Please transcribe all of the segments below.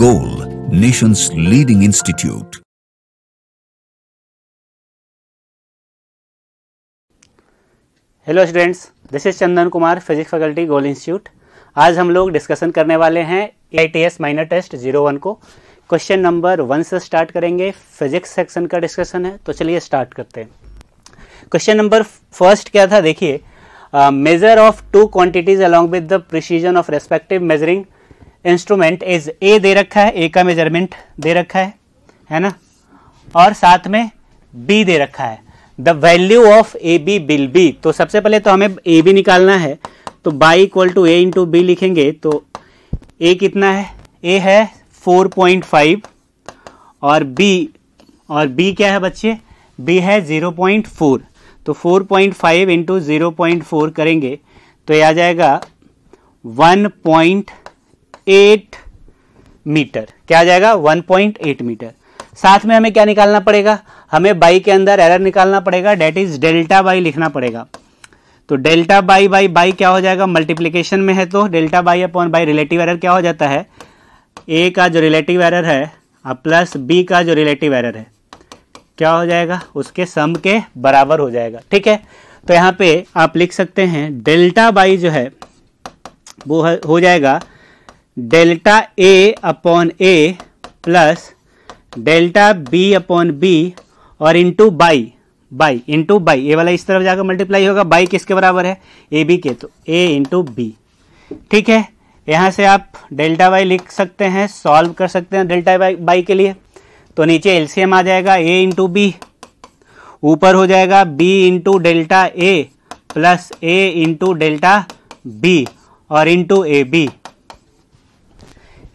goal, nation's leading institute. Hello students this is Chandan Kumar physics faculty Goal Institute आज हम लोग discussion करने वाले हैं A T S minor test zero one को क्वेश्चन नंबर वन से स्टार्ट करेंगे फिजिक्स सेक्शन का डिस्कशन है तो चलिए स्टार्ट करते हैं क्वेश्चन नंबर फर्स्ट क्या था देखिए measure of two quantities along with the precision of respective measuring instrument is A दे रखा है ए का मेजरमेंट दे रखा है है ना और साथ में बी दे रखा है the value of A B बिल बी तो सबसे पहले तो हमें ए बी निकालना है तो Y equal to A into B लिखेंगे तो ए कितना है ए है 4.5 और बी और बी क्या है बच्चे बी है 0.4 तो 4.5 पॉइंट फाइव इंटू करेंगे तो ये आ जाएगा 1.5 1.8 मीटर क्या आ जाएगा 1.8 मीटर साथ में हमें क्या निकालना पड़ेगा हमें बाई के अंदर एरर निकालना पड़ेगा डेट इज डेल्टा बाई लिखना पड़ेगा तो डेल्टा बाई बाई बाई क्या हो जाएगा मल्टीप्लीकेशन में है तो delta Y upon Y relative error क्या हो जाता है ए का जो रिलेटिव एरर है और प्लस बी का जो रिलेटिव एरर है क्या हो जाएगा उसके सम के बराबर हो जाएगा ठीक है तो यहाँ पे आप लिख सकते हैं डेल्टा बाई जो है वो हो जाएगा delta A upon A plus delta B upon B और into Y Y into Y A वाला इस तरफ जाकर मल्टीप्लाई होगा बाई किसके बराबर है ए बी के तो ए इंटू बी ठीक है यहाँ से आप डेल्टा वाई लिख सकते हैं सॉल्व कर सकते हैं डेल्टा वाई बाई के लिए तो नीचे एलसीएम आ जाएगा ए इंटू बी ऊपर हो जाएगा B into delta A plus A into delta B और इंटू ए बी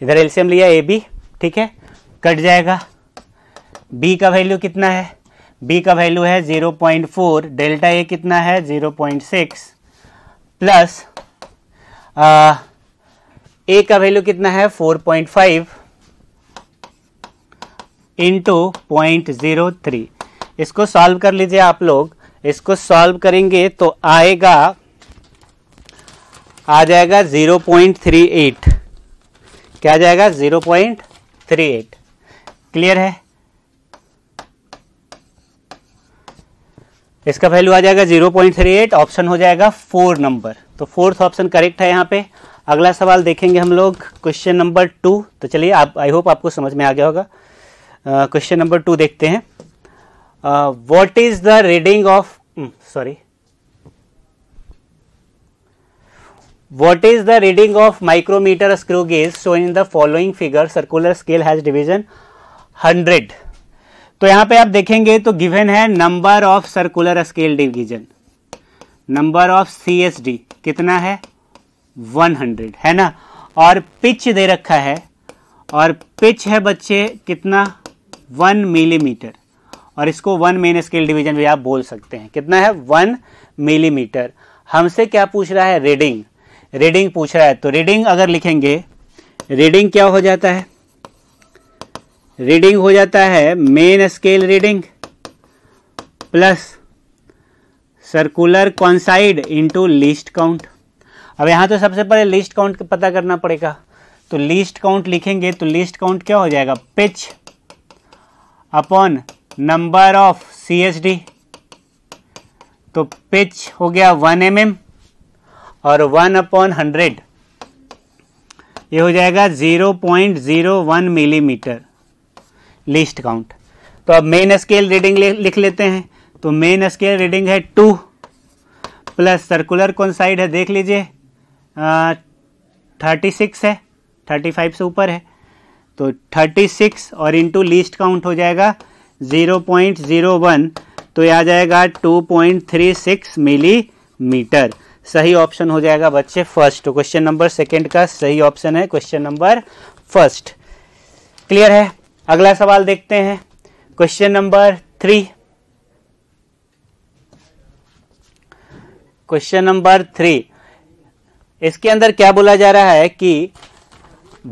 इधर एल्सियम लिया ए बी ठीक है कट जाएगा बी का वैल्यू कितना है बी का वैल्यू है 0.4 डेल्टा ए कितना है 0.6 प्लस ए का वैल्यू कितना है 4.5 इंटू पॉइंट जीरो थ्री इसको सॉल्व कर लीजिए आप लोग इसको सॉल्व करेंगे तो आएगा आ जाएगा 0.38 क्या जाएगा zero point three eight clear है इसका वैल्यू आ जाएगा zero point three eight option हो जाएगा फोर नंबर तो फोर्थ ऑप्शन करेक्ट है यहां पे अगला सवाल देखेंगे हम लोग क्वेश्चन नंबर टू तो चलिए आप आई होप आपको समझ में आ गया होगा क्वेश्चन नंबर टू देखते हैं what is the reading of sorry What is the reading of micrometer screw gauge shown in the following figure? Circular scale has division 100. तो यहाँ पे आप देखेंगे तो गिवेन है number of circular scale division number of C S D कितना है one hundred है ना और पिच दे रखा है और पिच है बच्चे कितना वन मिलीमीटर और इसको वन मेन स्केल डिविजन भी आप बोल सकते हैं कितना है वन मिलीमीटर हमसे क्या पूछ रहा है रीडिंग रीडिंग पूछ रहा है तो रीडिंग अगर लिखेंगे रीडिंग क्या हो जाता है रीडिंग हो जाता है main scale reading plus circular कॉन्साइड इनटू लिस्ट काउंट अब यहां तो सबसे पहले लिस्ट काउंट पता करना पड़ेगा तो लिस्ट काउंट लिखेंगे तो लिस्ट काउंट क्या हो जाएगा pitch upon number of C S D तो पिच हो गया वन एम एम और वन अपॉन हंड्रेड ये हो जाएगा zero point zero one millimetre least count तो अब मेन स्केल रीडिंग लिख लेते हैं तो मेन स्केल रीडिंग है टू प्लस सर्कुलर कौन साइड है देख लीजिए थर्टी सिक्स है थर्टी फाइव से ऊपर है तो थर्टी सिक्स और इनटू लीस्ट काउंट हो जाएगा ज़ीरो पॉइंट ज़ीरो वन तो यह आ जाएगा two point three six millimetre सही ऑप्शन हो जाएगा बच्चे फर्स्ट तो क्वेश्चन नंबर सेकंड का सही ऑप्शन है क्वेश्चन नंबर फर्स्ट क्लियर है अगला सवाल देखते हैं question number three question number three इसके अंदर क्या बोला जा रहा है कि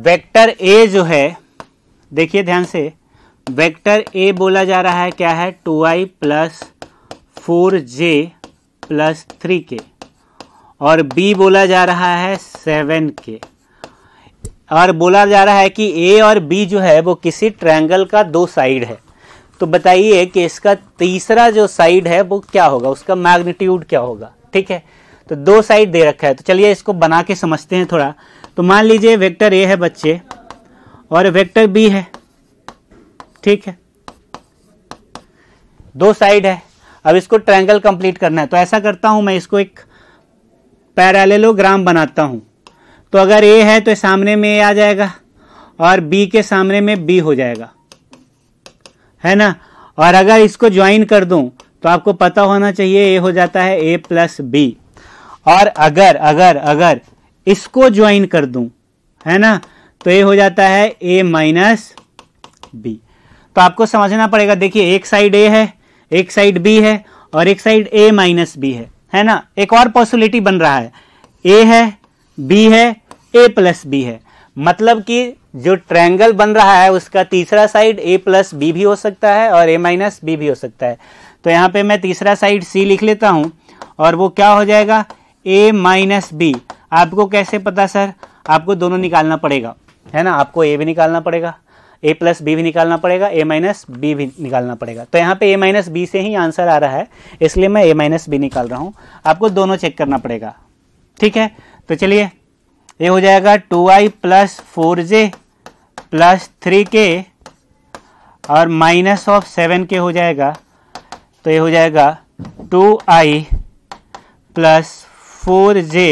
वेक्टर ए जो है देखिए ध्यान से वेक्टर ए बोला जा रहा है क्या है two I plus four J plus three K और बी बोला जा रहा है सेवन के और बोला जा रहा है कि ए और बी जो है वो किसी ट्रायंगल का दो साइड है तो बताइए कि इसका तीसरा जो साइड है वो क्या होगा उसका मैग्नीट्यूड क्या होगा ठीक है तो दो साइड दे रखा है तो चलिए इसको बना के समझते हैं थोड़ा तो मान लीजिए वेक्टर ए है बच्चे और वेक्टर बी है ठीक है दो साइड है अब इसको ट्रायंगल कंप्लीट करना है तो ऐसा करता हूं मैं इसको एक पैरेललोग्राम बनाता हूँ तो अगर ए है तो सामने में ए आ जाएगा और बी के सामने में बी हो जाएगा है ना और अगर इसको ज्वाइन कर दूं तो आपको पता होना चाहिए ए हो जाता है ए प्लस बी और अगर अगर अगर इसको ज्वाइन कर दूं है ना तो ए हो जाता है ए माइनस बी तो आपको समझना पड़ेगा देखिए एक साइड ए है एक साइड बी है और एक साइड ए माइनस बी है है ना एक और पॉसिबिलिटी बन रहा है ए है बी है ए प्लस बी है मतलब कि जो ट्रायंगल बन रहा है उसका तीसरा साइड ए प्लस बी भी हो सकता है और ए माइनस बी भी हो सकता है तो यहाँ पे मैं तीसरा साइड सी लिख लेता हूँ और वो क्या हो जाएगा ए माइनस बी आपको कैसे पता सर आपको दोनों निकालना पड़ेगा है ना आपको ए भी निकालना पड़ेगा ए प्लस बी भी निकालना पड़ेगा ए माइनस बी भी निकालना पड़ेगा तो यहाँ पे ए माइनस बी से ही आंसर आ रहा है इसलिए मैं ए माइनस बी निकाल रहा हूँ आपको दोनों चेक करना पड़ेगा ठीक है तो चलिए ये हो जाएगा two I plus four J plus three K और माइनस ऑफ सेवन के हो जाएगा तो ये हो जाएगा two I plus four J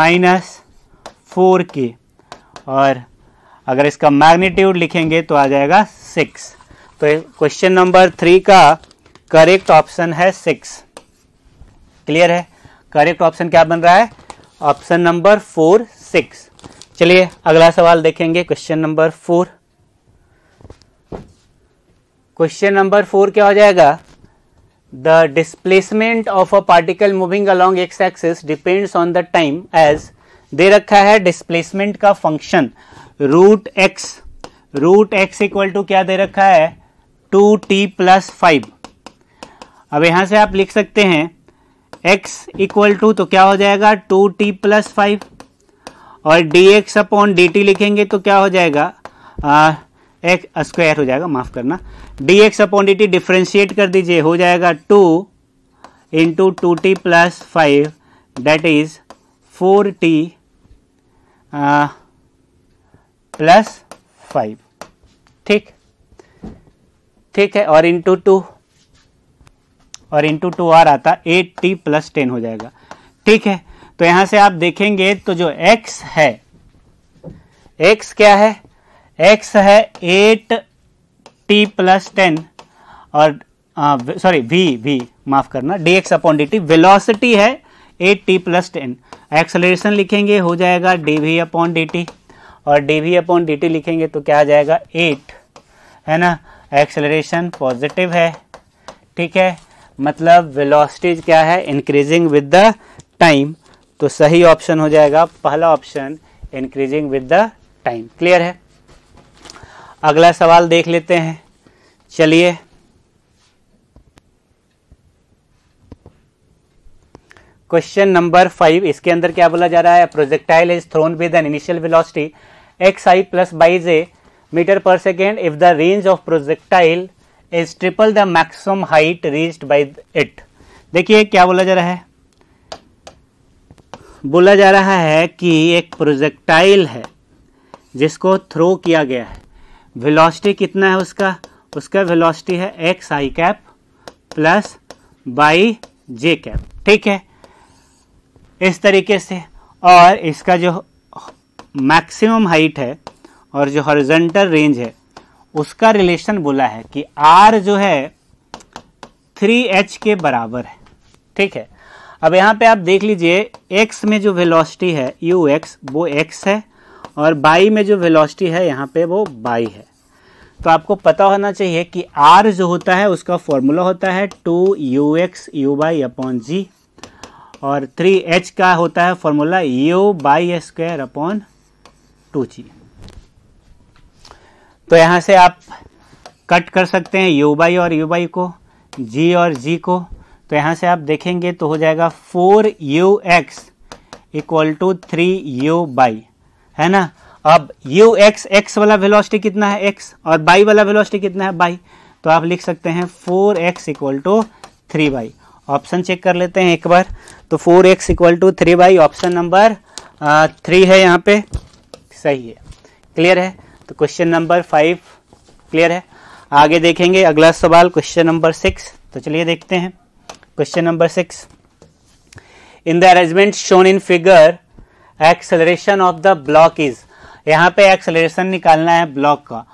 minus four K और अगर इसका मैग्नीट्यूड लिखेंगे तो आ जाएगा सिक्स तो क्वेश्चन नंबर थ्री का करेक्ट ऑप्शन है सिक्स क्लियर है करेक्ट ऑप्शन क्या बन रहा है ऑप्शन नंबर फोर सिक्स चलिए अगला सवाल देखेंगे question number four question number four क्या हो जाएगा the displacement of a particle moving along X axis depends on the time as दे रखा है डिस्प्लेसमेंट का function root X root X equal to क्या दे रखा है टू टी प्लस फाइव अब यहां से आप लिख सकते हैं एक्स इक्वल टू तो क्या हो जाएगा टू टी प्लस फाइव और D X upon D T लिखेंगे तो क्या हो जाएगा एक्स स्क्वायर हो जाएगा माफ़ करना D X upon D T differentiate कर दीजिए हो जाएगा two into two T plus five that is four T plus five ठीक ठीक है और इंटू टू और इंटू टू आर आता एट टी प्लस टेन हो जाएगा ठीक है तो यहां से आप देखेंगे तो जो x है x क्या है x है एट टी प्लस टेन और सॉरी v v माफ करना D X upon D T velocity है eight T plus ten acceleration लिखेंगे हो जाएगा D we upon D T और D we upon D T लिखेंगे तो क्या आ जाएगा एट है ना एक्सेलरेशन पॉजिटिव है ठीक है मतलब वेलोसिटीज क्या है इंक्रीजिंग विद द टाइम तो सही ऑप्शन हो जाएगा पहला option increasing with the time clear है अगला सवाल देख लेते हैं चलिए क्वेश्चन नंबर फाइव इसके अंदर क्या बोला जा रहा है projectile is thrown with an initial velocity X I plus Y J metre per second if the range of projectile is triple the maximum height reached by it देखिए क्या बोला जा रहा है बोला जा रहा है कि एक प्रोजेक्टाइल है जिसको थ्रो किया गया है वेलोसिटी कितना है उसका उसका वेलोसिटी है X I cap plus Y J cap ठीक है इस तरीके से और इसका जो मैक्सिमम हाइट है और जो हॉरिजेंटल रेंज है उसका रिलेशन बोला है कि आर जो है थ्री एच के बराबर है ठीक है अब यहाँ पे आप देख लीजिए एक्स में जो वेलोसिटी है यू एक्स वो एक्स है और बाई में जो वेलोसिटी है यहाँ पे वो बाई है तो आपको पता होना चाहिए कि आर जो होता है उसका फॉर्मूला होता है two U X U Y upon G और थ्री एच का होता है formula U Y square upon two G तो यहां से आप कट कर सकते हैं यू बाई और यू बाई को जी और जी को तो यहां से आप देखेंगे तो हो जाएगा four U X equal to three U Y है ना अब यू एक्स एक्स वाला वेलोसिटी कितना है एक्स और बाई वाला वेलोसिटी कितना है बाई तो आप लिख सकते हैं four X equal to three Y option check कर लेते हैं एक बार तो four X equal to three Y option number three है यहाँ पे सही है क्लियर है तो क्वेश्चन नंबर फाइव क्लियर है आगे देखेंगे अगला सवाल क्वेश्चन नंबर सिक्स तो चलिए देखते हैं question number six in the arrangement shown in figure acceleration of the block is यहां पे एक्सलरेशन निकालना है ब्लॉक का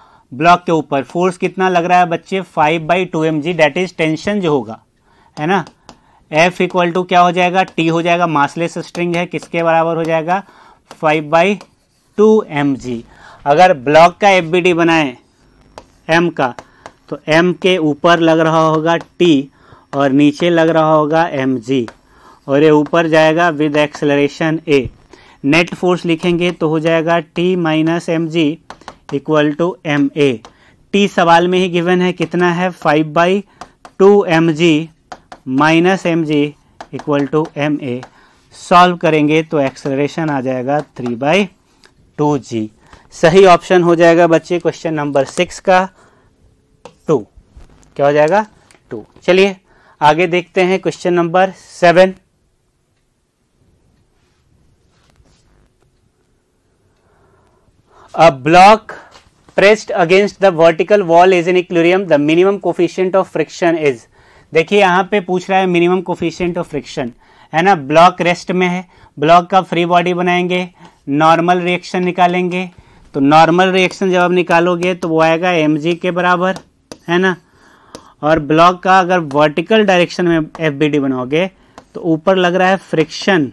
ब्लॉक के ऊपर फोर्स कितना लग रहा है बच्चे five by two M G that is tension जो होगा है ना एफ इक्वल टू क्या हो जाएगा टी हो जाएगा मासलेस स्ट्रिंग है किसके बराबर हो जाएगा five by two M G अगर ब्लॉक का एफ बी डी बनाएं एम का तो एम के ऊपर लग रहा होगा टी और नीचे लग रहा होगा एम जी और ये ऊपर जाएगा with acceleration A net force लिखेंगे तो हो जाएगा T minus M G equal to M A T सवाल में ही गिवन है कितना है five by two M G minus M G equal to M A solve करेंगे तो एक्सलरेशन आ जाएगा थ्री बाई टू जी सही ऑप्शन हो जाएगा बच्चे क्वेश्चन नंबर सिक्स का टू क्या हो जाएगा टू चलिए आगे देखते हैं question number seven a block pressed against the vertical wall is in equilibrium the minimum coefficient of friction is देखिए यहां पे पूछ रहा है मिनिमम कोफिशियंट ऑफ फ्रिक्शन है ना ब्लॉक रेस्ट में है ब्लॉक का फ्री बॉडी बनाएंगे नॉर्मल रिएक्शन निकालेंगे तो नॉर्मल रिएक्शन जब आप निकालोगे तो वो आएगा एम के बराबर है ना और ब्लॉक का अगर वर्टिकल डायरेक्शन में एफ बनाओगे तो ऊपर लग रहा है फ्रिक्शन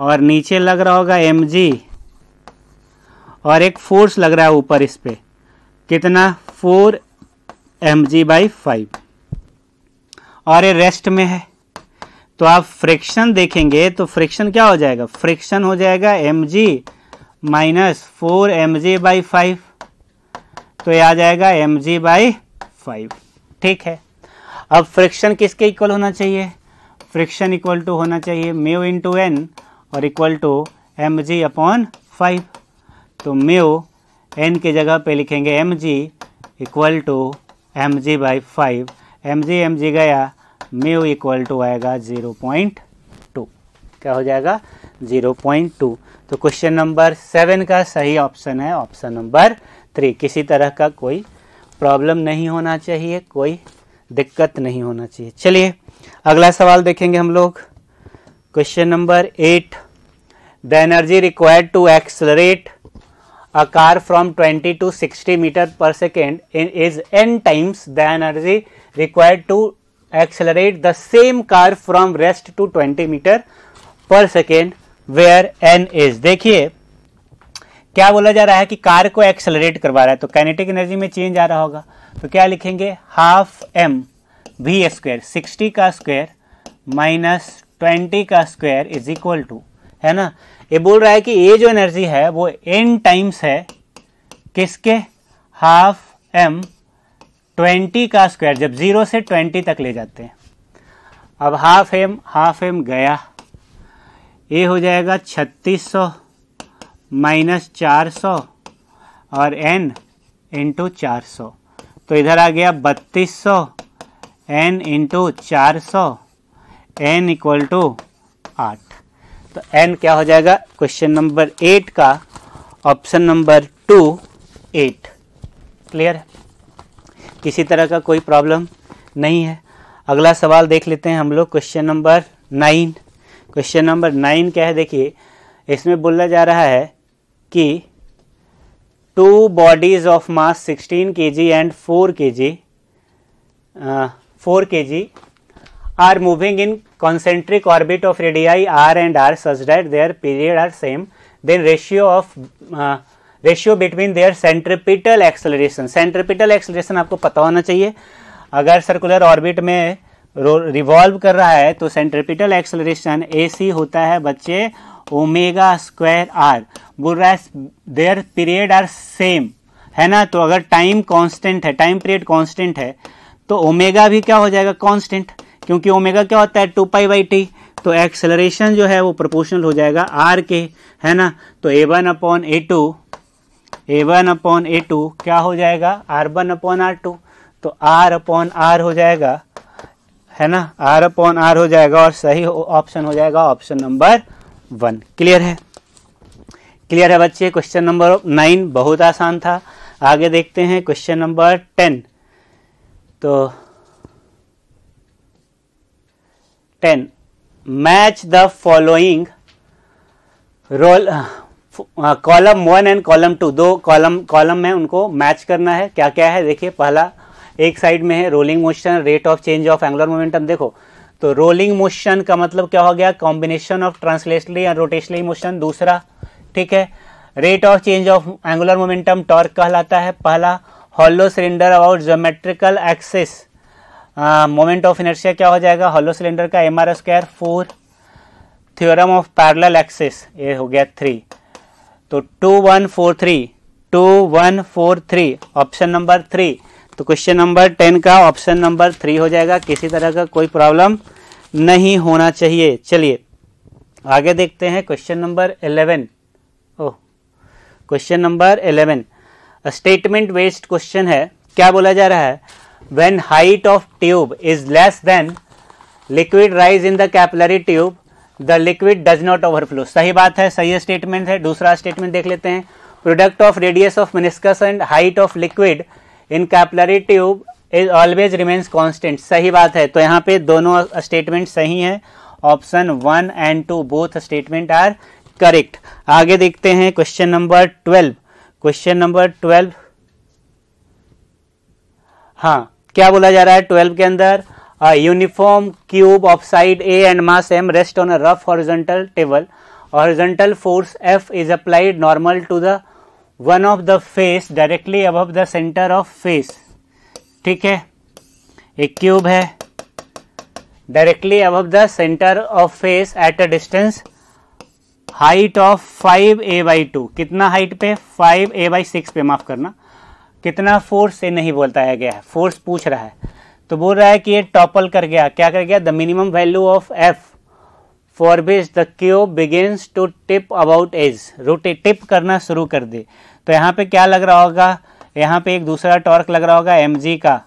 और नीचे लग रहा होगा एम और एक फोर्स लग रहा है ऊपर इस पर कितना four M G by five और ये रेस्ट में है तो आप फ्रिक्शन देखेंगे तो फ्रिक्शन क्या हो जाएगा फ्रिक्शन हो जाएगा M G minus four M G by five तो ये आ जाएगा एम जी बाई फाइव ठीक है अब फ्रिक्शन किसके इक्वल होना चाहिए फ्रिक्शन इक्वल टू होना चाहिए म्यू इंटू एन और equal to M G upon five तो म्यू एन के जगह पे लिखेंगे M G equal to M G by five M G M G गया म्यू इक्वल टू आएगा ज़ीरो पॉइंट टू क्या हो जाएगा ज़ीरो पॉइंट टू तो क्वेश्चन नंबर सेवन का सही ऑप्शन है ऑप्शन नंबर थ्री किसी तरह का कोई प्रॉब्लम नहीं होना चाहिए कोई दिक्कत नहीं होना चाहिए चलिए अगला सवाल देखेंगे हम लोग question number eight the energy required to accelerate a car from 20 to 60 metre per second is N times the energy required to accelerate the same car from rest to 20 meter per second where n is देखिए क्या बोला जा रहा है कि car को accelerate करवा रहा है तो काइनेटिक एनर्जी में चेंज आ रहा होगा तो क्या लिखेंगे half M V square sixty का स्क्वायर माइनस ट्वेंटी का स्क्वायर इज इक्वल टू है ना ये बोल रहा है कि ये जो एनर्जी है वो एन टाइम्स है किसके हाफ एम ट्वेंटी का स्क्वायर जब जीरो से ट्वेंटी तक ले जाते हैं अब हाफ एम हाफ एम गया ये हो जाएगा छत्तीस सौ माइनस चार सौ और एन इंटू चार सौ तो इधर आ गया बत्तीस सौ एन इंटू चार सौ एन इक्वल टू आठ तो एन क्या हो जाएगा क्वेश्चन नंबर एट का option number two eight clear है किसी तरह का कोई प्रॉब्लम नहीं है अगला सवाल देख लेते हैं हम लोग question number nine question number nine क्या है देखिए इसमें बोला जा रहा है कि टू बॉडीज ऑफ मास 16 के जी एंड 4 के G four K G are moving in concentric orbit of radii R and R such that period are same then ratio of ratio between their centripetal acceleration centripetal acceleration आपको पता होना चाहिए अगर circular orbit में revolve कर रहा है तो सेंट्रिपिटल एक्सलरेशन ए सी होता है बच्चे ओमेगा स्क्वायर आर बोल रहा है देयर पीरियड आर सेम है ना तो अगर टाइम कांस्टेंट है टाइम पीरियड कांस्टेंट है तो ओमेगा भी क्या हो जाएगा कांस्टेंट क्योंकि ओमेगा क्या होता है टू पाई बाई टी तो एक्सेलरेशन जो है वो प्रोपोर्शनल हो जाएगा आर के है ना तो A one upon A two A one upon A two क्या हो जाएगा R one upon R two तो आर अपॉन आर हो जाएगा है ना आर अपॉन आर हो जाएगा और सही ऑप्शन हो जाएगा ऑप्शन नंबर वन क्लियर है क्लियर है बच्चे क्वेश्चन नंबर नाइन बहुत आसान था आगे देखते हैं क्वेश्चन नंबर टेन तो ten match the following roll column one and column two दो कॉलम कॉलम में उनको मैच करना है क्या क्या है देखिए पहला एक साइड में है rolling motion rate of change of angular momentum देखो तो रोलिंग मोशन का मतलब क्या हो गया combination of translationally and rotationally motion दूसरा ठीक है rate of change of angular momentum torque कहलाता है पहला hollow cylinder about geometrical axis moment of inertia क्या हो जाएगा हॉलो सिलेंडर का M R square four theorem of parallel axis ये हो गया थ्री तो two one four three two one four three option number three तो क्वेश्चन नंबर टेन का ऑप्शन नंबर थ्री हो जाएगा किसी तरह का कोई प्रॉब्लम नहीं होना चाहिए चलिए आगे देखते हैं question number eleven oh question number eleven statement based question है क्या बोला जा रहा है when height of tube is less than liquid rise in the capillary tube the liquid does not overflow सही बात है सही स्टेटमेंट है दूसरा स्टेटमेंट देख लेते हैं product of radius of meniscus and height of liquid in capillary tube is always remains constant सही बात है तो यहाँ पे दोनों स्टेटमेंट सही है option one and two both statement are correct आगे देखते हैं question number twelve question number twelve हाँ क्या बोला जा रहा है ट्वेल्व के अंदर a uniform cube of side A and mass m rest on a rough horizontal table, horizontal force F is applied normal to the one of the face directly above the center of face. ठीक है एक cube है directly above the centre of face at a distance height of 5 A by two कितना height पे 5 A by six पे माफ करना कितना फोर्स से नहीं बोलता है गया है फोर्स पूछ रहा है तो बोल रहा है कि ये टॉपल कर गया क्या कर गया the minimum value of F for which the cube begins to tip about edge rotate tip करना शुरू कर दे तो यहाँ पे क्या लग रहा होगा यहाँ पे एक दूसरा टॉर्क लग रहा होगा एम का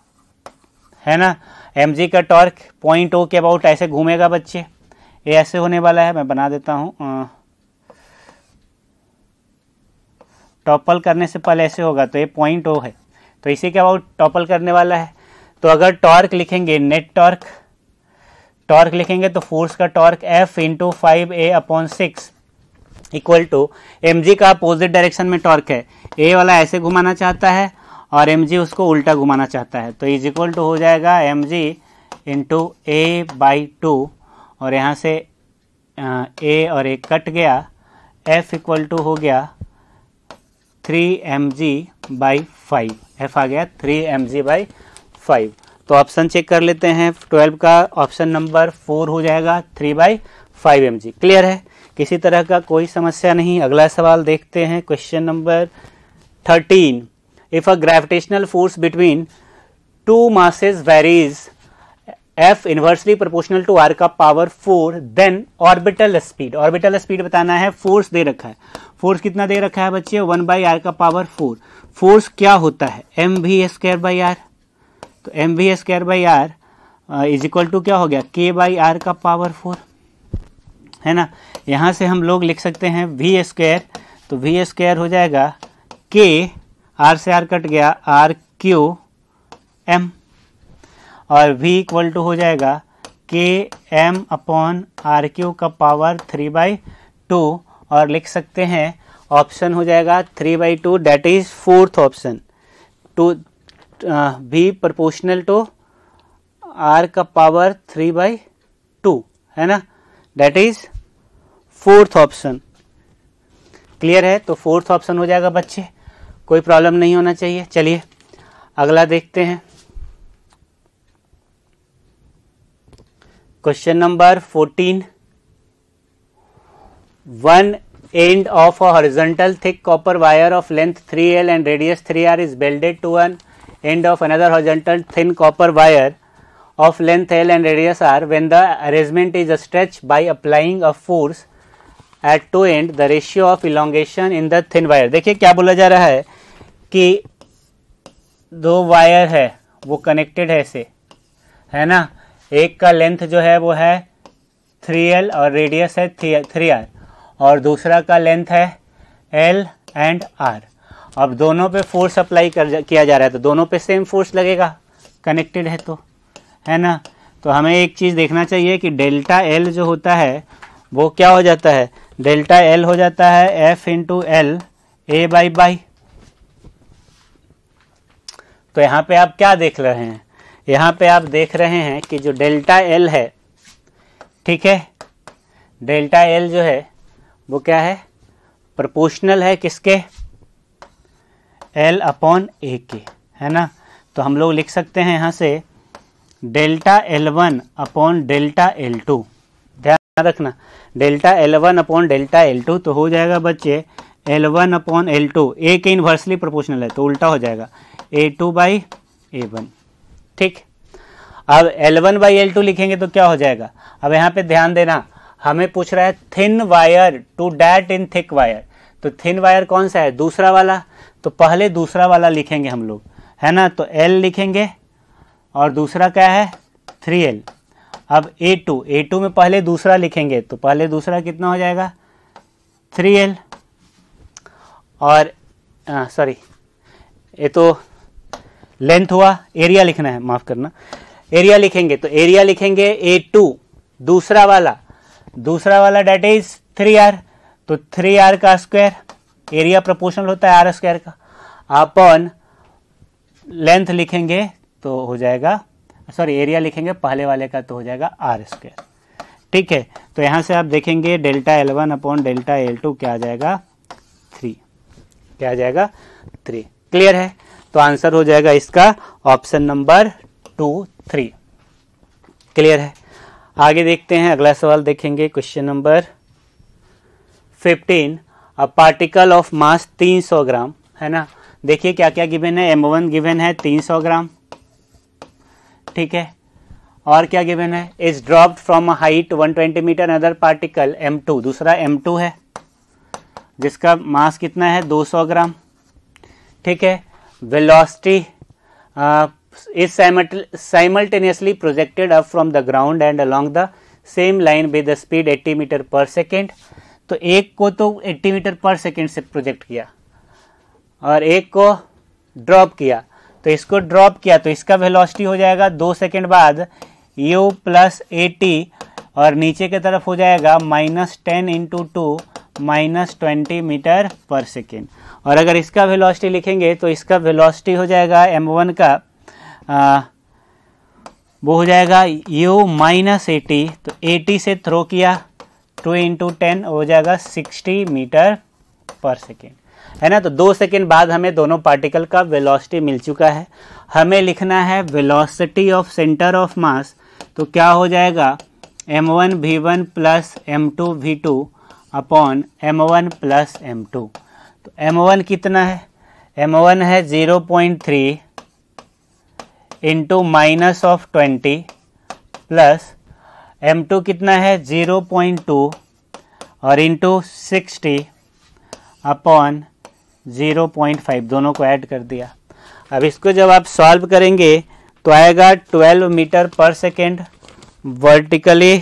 है ना एम का टॉर्क पॉइंट ओ के अबाउट ऐसे घूमेगा बच्चे ये ऐसे होने वाला है मैं बना देता हूँ टॉपल करने से पहले ऐसे होगा तो ये पॉइंट ओ है तो इसी के अबाउट टॉपल करने वाला है तो अगर टॉर्क लिखेंगे नेट टॉर्क टॉर्क लिखेंगे तो फोर्स का torque F into five A upon six equal to M का अपोजिट डायरेक्शन में टॉर्क है ए वाला ऐसे घुमाना चाहता है और एम उसको उल्टा घुमाना चाहता है तो इज इक्वल टू हो जाएगा M G into A by two और यहाँ से ए और ए कट गया एफ इक्वल टू हो गया three M G by five F आ गया three M G by five तो ऑप्शन चेक कर लेते हैं ट्वेल्व का ऑप्शन नंबर फोर हो जाएगा three by five M clear है किसी तरह का कोई समस्या नहीं अगला सवाल देखते हैं question number thirteen if a gravitational force between two masses varies F inversely proportional to R का power four then orbital speed orbital speed बताना है फोर्स दे रखा है फोर्स कितना दे रखा है बच्चे वन बाई आर का पावर फोर फोर्स क्या होता है एम भी स्क्वायर बाई आर तो M V square by R is equal to क्या हो गया के बाई आर का पावर फोर है ना यहाँ से हम लोग लिख सकते हैं वी स्क्वायर तो वी स्क्वायर हो जाएगा के आर से आर कट गया आर क्यू एम और वी इक्वल टू हो जाएगा K M upon R cube का पावर थ्री बाई टू और लिख सकते हैं ऑप्शन हो जाएगा three by two that is fourth option two भी प्रपोर्शनल टू आर का पावर थ्री बाई टू है ना that is fourth option clear है तो फोर्थ ऑप्शन हो जाएगा बच्चे कोई प्रॉब्लम नहीं होना चाहिए चलिए अगला देखते हैं question number fourteen one end a horizontal thick copper wire of length three L and radius three R is welded to one end of another horizontal thin copper wire of length L and radius R when the arrangement is stretched by applying a force at two end the ratio of elongation in the thin wire देखिए क्या बोला जा रहा है कि दो wire है वो कनेक्टेड है ऐसे है ना एक का लेंथ जो है वो है थ्री एल और रेडियस है थ्री आर और दूसरा का लेंथ है एल एंड आर अब दोनों पे फोर्स अप्लाई कर जा किया जा रहा है तो दोनों पे सेम फोर्स लगेगा कनेक्टेड है तो है ना तो हमें एक चीज़ देखना चाहिए कि डेल्टा एल जो होता है वो क्या हो जाता है डेल्टा एल हो जाता है F into L A by by तो यहाँ पे आप क्या देख रहे हैं यहाँ पे आप देख रहे हैं कि जो डेल्टा एल है ठीक है डेल्टा एल जो है वो क्या है प्रोपोर्शनल है किसके एल अपॉन ए के है ना तो हम लोग लिख सकते हैं यहाँ से delta L one upon delta L two ध्यान रखना delta L one upon delta L two तो हो जाएगा बच्चे L one upon L two A के इन्वर्सली प्रोपोर्शनल है तो उल्टा हो जाएगा A two by A one ठीक अब L one by L two लिखेंगे तो क्या हो जाएगा अब यहाँ पे ध्यान देना हमें पूछ रहा है thin wire to that in thick wire तो थिन वायर कौन सा है दूसरा वाला तो पहले दूसरा वाला लिखेंगे हम लोग है ना तो एल लिखेंगे और दूसरा क्या है थ्री एल अब ए टू ए टू में पहले दूसरा लिखेंगे तो पहले दूसरा कितना हो जाएगा थ्री एल और सॉरी ये तो लेंथ हुआ एरिया लिखना है माफ़ करना एरिया लिखेंगे तो एरिया लिखेंगे ए टू दूसरा वाला दूसरा वाला डेट इज थ्री आर तो थ्री आर का स्क्वायर एरिया प्रपोर्शनल होता है आर स्क्वायर का अपन लेंथ लिखेंगे तो हो जाएगा सॉरी एरिया लिखेंगे पहले वाले का तो हो जाएगा आर स्क्वायर ठीक है तो यहाँ से आप देखेंगे delta L one upon delta L two क्या आ जाएगा थ्री क्या आ जाएगा थ्री क्लियर है तो आंसर हो जाएगा इसका option number two three clear है आगे देखते हैं अगला सवाल देखेंगे क्वेश्चन नंबर फिफ्टीन अब पार्टिकल ऑफ मास 300 ग्राम है ना देखिए क्या क्या गिवन है एम वन गिवन है 300 ग्राम ठीक है और क्या गिवन है is dropped from height 120 metre other particle two दूसरा टू है जिसका मास कितना है 200 ग्राम ठीक है velocity is simultaneously projected up from the ground and along the same line with speed 80 metre per second तो एक को तो 80 मीटर पर सेकेंड से प्रोजेक्ट किया और एक को ड्रॉप किया तो इसको ड्रॉप किया तो इसका वेलोसिटी हो जाएगा दो सेकेंड बाद यू प्लस एटी और नीचे की तरफ हो जाएगा minus ten into two minus twenty metre per second और अगर इसका वेलोसिटी लिखेंगे तो इसका वेलोसिटी हो जाएगा एम वन का आ, वो हो जाएगा यू माइनस एटी तो एटी से थ्रो किया टू इंटू टेन हो जाएगा सिक्सटी मीटर पर सेकेंड है ना तो दो सेकेंड बाद हमें दोनों पार्टिकल का वेलोसिटी मिल चुका है हमें लिखना है velocity of centre of mass तो क्या हो जाएगा M one V one plus M two V two upon M one plus M two तो एम वन कितना है एम वन है zero point three into minus of twenty plus M two कितना है ज़ीरो पॉइंट टू और into sixty upon zero point five दोनों को add कर दिया अब इसको जब आप सॉल्व करेंगे तो आएगा twelve metre per second vertically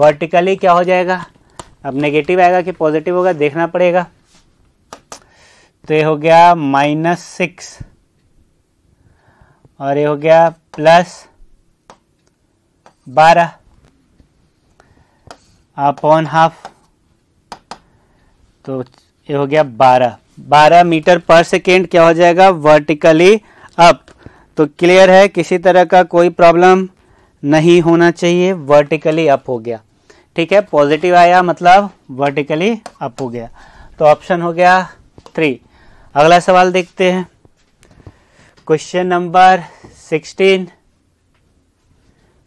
vertically क्या हो जाएगा अब नेगेटिव आएगा कि पॉजिटिव होगा देखना पड़ेगा तो ये हो गया माइनस सिक्स और ये हो गया प्लस बारह अपॉन हाफ तो ये हो गया बारह बारह मीटर पर सेकेंड क्या हो जाएगा वर्टिकली अप तो क्लियर है किसी तरह का कोई प्रॉब्लम नहीं होना चाहिए वर्टिकली अप हो गया ठीक है पॉजिटिव आया मतलब वर्टिकली अप हो गया तो ऑप्शन हो गया थ्री अगला सवाल देखते हैं question number sixteen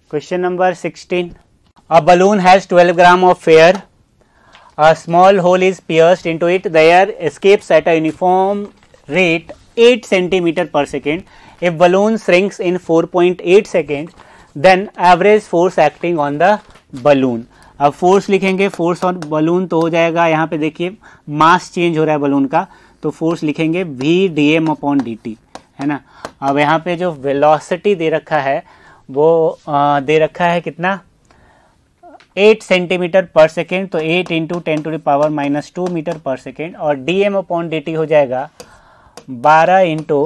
question number sixteen a balloon has 12 gram of air a small hole is pierced to it the air escapes at a uniform rate 8 centimetre per second if balloon shrinks in four point eight second then average force acting on the balloon अब force लिखेंगे force on balloon तो हो जाएगा यहाँ पे देखिए mass change हो रहा है बलून का तो फोर्स लिखेंगे V D M upon D T है ना अब यहाँ पे जो वेलोसिटी दे रखा है वो दे रखा है कितना एट सेंटीमीटर पर सेकेंड तो eight into ten to the power minus two metre per second और D M upon D T हो जाएगा बारह into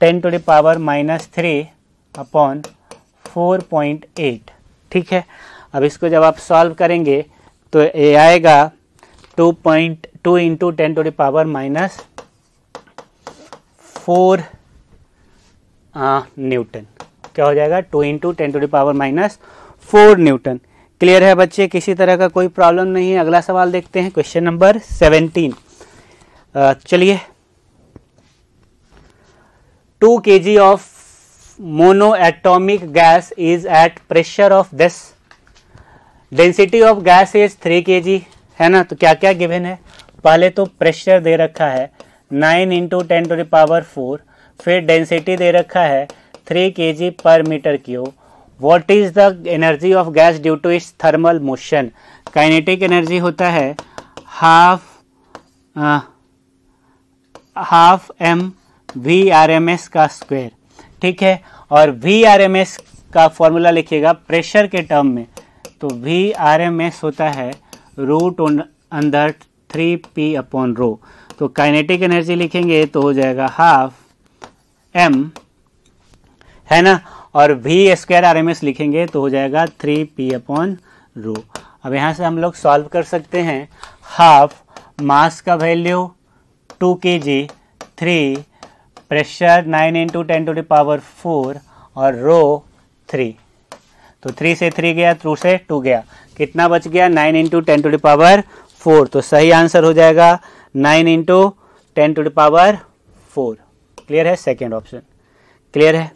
ten to the power minus three upon four point eight ठीक है अब इसको जब आप सॉल्व करेंगे तो ये आएगा two point two into ten to the power minus four newton क्या हो जाएगा two into ten to the power minus four newton clear है बच्चे किसी तरह का कोई प्रॉब्लम नहीं है अगला सवाल देखते हैं क्वेश्चन नंबर सेवनटीन चलिए two K G of mono atomic gas is at pressure of this density of gas is three K G है ना तो क्या क्या गिवन है पहले तो प्रेशर दे रखा है nine into ten to the power four फिर डेंसिटी दे रखा है 3 kg per metre cube what is the energy of gas due to its thermal motion kinetic energy होता है half half M V R M S का square ठीक है और वी आर एम एस का फॉर्मूला लिखिएगा प्रेशर के term में तो वी आर एम एस होता है रूट अंदर थ्री पी अपॉन रो तो काइनेटिक एनर्जी लिखेंगे तो हो जाएगा हाफ एम है ना और V square R M S लिखेंगे तो हो जाएगा थ्री पी अपॉन रो अब यहाँ से हम लोग सॉल्व कर सकते हैं हाफ मास का value two K G three pressure nine into ten to the power four और रो थ्री तो थ्री से थ्री गया टू से टू गया कितना बच गया nine into ten to the power four तो सही आंसर हो जाएगा nine into ten to the power four clear है सेकेंड ऑप्शन क्लियर है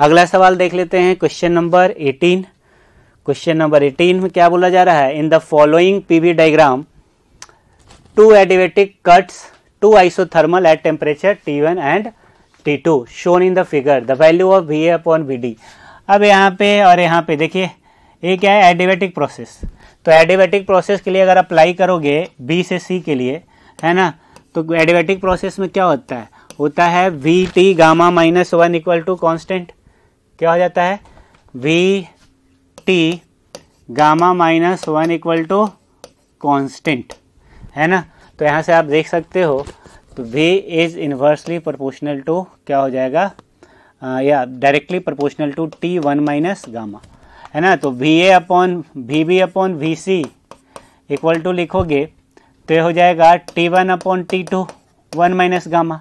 अगला सवाल देख लेते हैं क्वेश्चन नंबर 18 क्वेश्चन नंबर 18 में क्या बोला जा रहा है in the following PV diagram two adiabatic cuts two isothermal at temperature T one and T two shown in the figure the value of V A upon V D अब यहाँ पे और यहाँ पे देखिए ये क्या है एडिवेटिक प्रोसेस तो एडिवेटिक प्रोसेस के लिए अगर अप्लाई करोगे बी से सी के लिए है ना तो एडिवेटिक प्रोसेस में क्या होता है होता है V T gamma minus one equal to constant क्या हो जाता है V T gamma minus one equal to constant है ना तो यहाँ से आप देख सकते हो तो V is inversely proportional to क्या हो जाएगा आ, या directly proportional to T one minus gamma है ना तो V A upon V B upon V C equal to लिखोगे तो ये हो जाएगा T one upon T two one minus gamma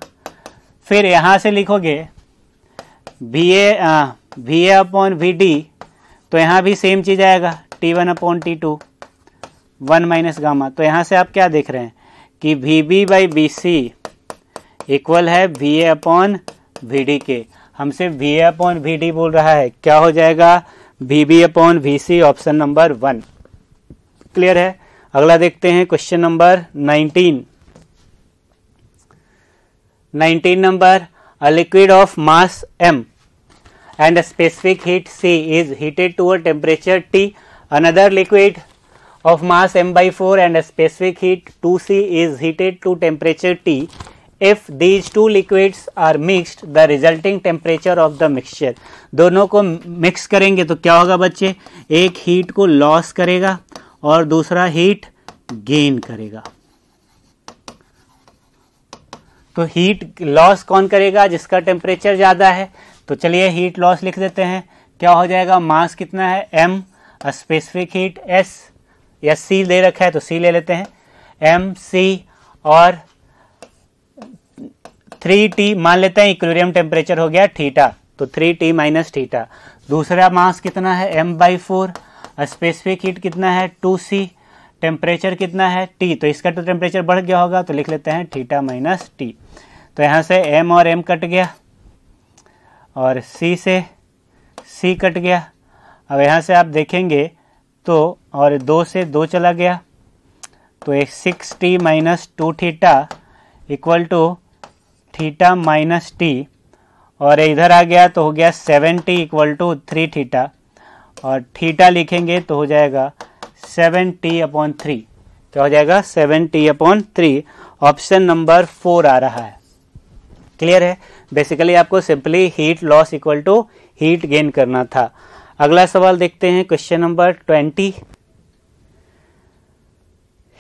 फिर यहाँ से लिखोगे B A V A upon V D तो यहाँ भी सेम चीज़ आएगा T one upon T two one minus gamma तो यहाँ से आप क्या देख रहे हैं कि V B by B C equal है V A upon V D के हमसे V A upon V D बोल रहा है क्या हो जाएगा V B upon V C option number one clear है अगला देखते हैं question number nineteen nineteen number a liquid of mass M and the specific heat C is heated to a temperature T. Another liquid of mass m by 4 and a specific heat 2C is heated to temperature T. If these two liquids are mixed, the resulting temperature of the mixture. dono ko mix karenge to kya hoga bacche ek heat ko loss karega aur dusra heat gain karega तो heat loss कौन करेगा जिसका temperature ज़्यादा है तो चलिए heat loss लिख देते हैं क्या हो जाएगा मास कितना है एम स्पेसिफिक हीट एस या सी दे रखा है तो सी ले लेते हैं एम सी और थ्री टी मान लेते हैं इक्वेरियम टेम्परेचर हो गया थीटा तो थ्री टी माइनस थीटा दूसरा मास कितना है M by four specific heat कितना है टू सी टेम्परेचर कितना है टी तो इसका तो टेम्परेचर बढ़ गया होगा तो लिख लेते हैं थीटा माइनस टी तो यहाँ से एम और एम कट गया और सी से सी कट गया अब यहाँ से आप देखेंगे तो और दो से दो चला गया तो ये six T minus two theta equal to theta minus T और इधर आ गया तो हो गया seven T equal to three theta और थीटा लिखेंगे तो हो जाएगा सेवन टी अपॉन थ्री क्या हो जाएगा seven T upon three option number four आ रहा है क्लियर है बेसिकली आपको simply heat loss equal to heat gain करना था अगला सवाल देखते हैं question number twenty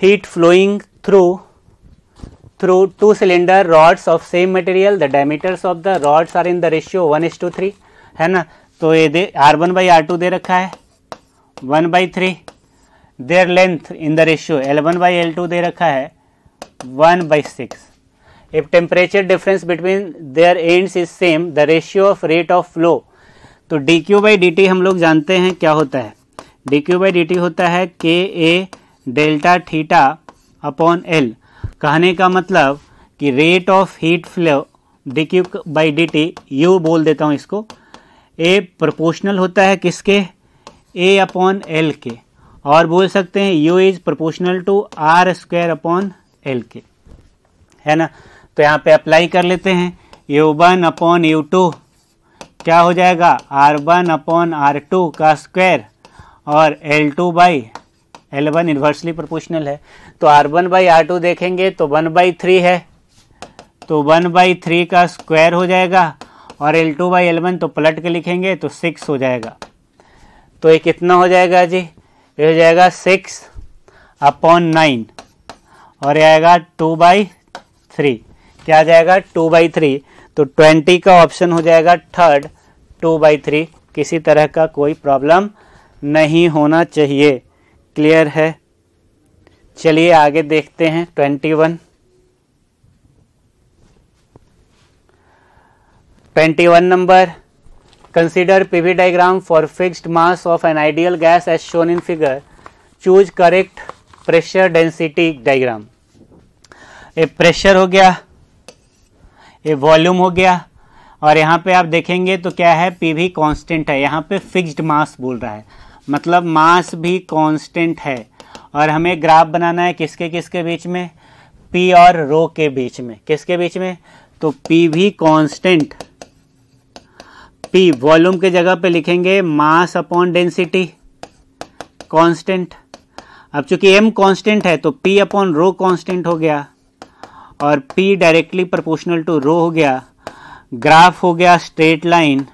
heat flowing through through two cylinder rods of same material the diameters of the rods are in the ratio one is to three है ना तो ये दे R one by R two दे रखा है one by three their length in the ratio L one by L two दे रखा है one by six if temperature difference between their ends is same the ratio of rate of flow तो D Q by D T हम लोग जानते हैं क्या होता है D Q by D T होता है K A delta theta upon L कहने का मतलब कि rate of heat flow D Q by D T U बोल देता हूँ इसको ए प्रोपोर्शनल होता है किसके ए अपॉन एल के और बोल सकते हैं U is proportional to R square upon L के है ना तो यहाँ पे अप्लाई कर लेते हैं U one upon U two क्या हो जाएगा R one upon R two का स्क्वायर और L two by L one inversely proportional है तो R one by R two देखेंगे तो वन बाई थ्री है तो वन बाई थ्री का स्क्वायर हो जाएगा और एल टू बाई एल तो पलट के लिखेंगे तो सिक्स हो जाएगा तो ये कितना हो जाएगा जी ये हो जाएगा सिक्स अपॉन नाइन और ये आएगा टू बाई थ्री क्या आ जाएगा टू बाई थ्री तो ट्वेंटी का ऑप्शन हो जाएगा थर्ड टू बाई थ्री किसी तरह का कोई प्रॉब्लम नहीं होना चाहिए क्लियर है चलिए आगे देखते हैं twenty one twenty one number consider PV diagram for fixed mass of an ideal gas as shown in figure choose correct pressure density diagram ये प्रेशर हो गया ये वॉल्यूम हो गया और यहाँ पे आप देखेंगे तो क्या है पी भी कांस्टेंट है यहाँ पे फिक्स्ड मास बोल रहा है मतलब मास भी कांस्टेंट है और हमें ग्राफ बनाना है किसके किसके बीच में पी और रो के बीच में किसके बीच में तो पी भी कांस्टेंट पी वॉल्यूम के जगह पे लिखेंगे मास अपॉन डेंसिटी कांस्टेंट अब चूंकि एम कांस्टेंट है तो पी अपॉन रो कांस्टेंट हो गया और P directly proportional to rho हो गया ग्राफ हो गया स्ट्रेट लाइन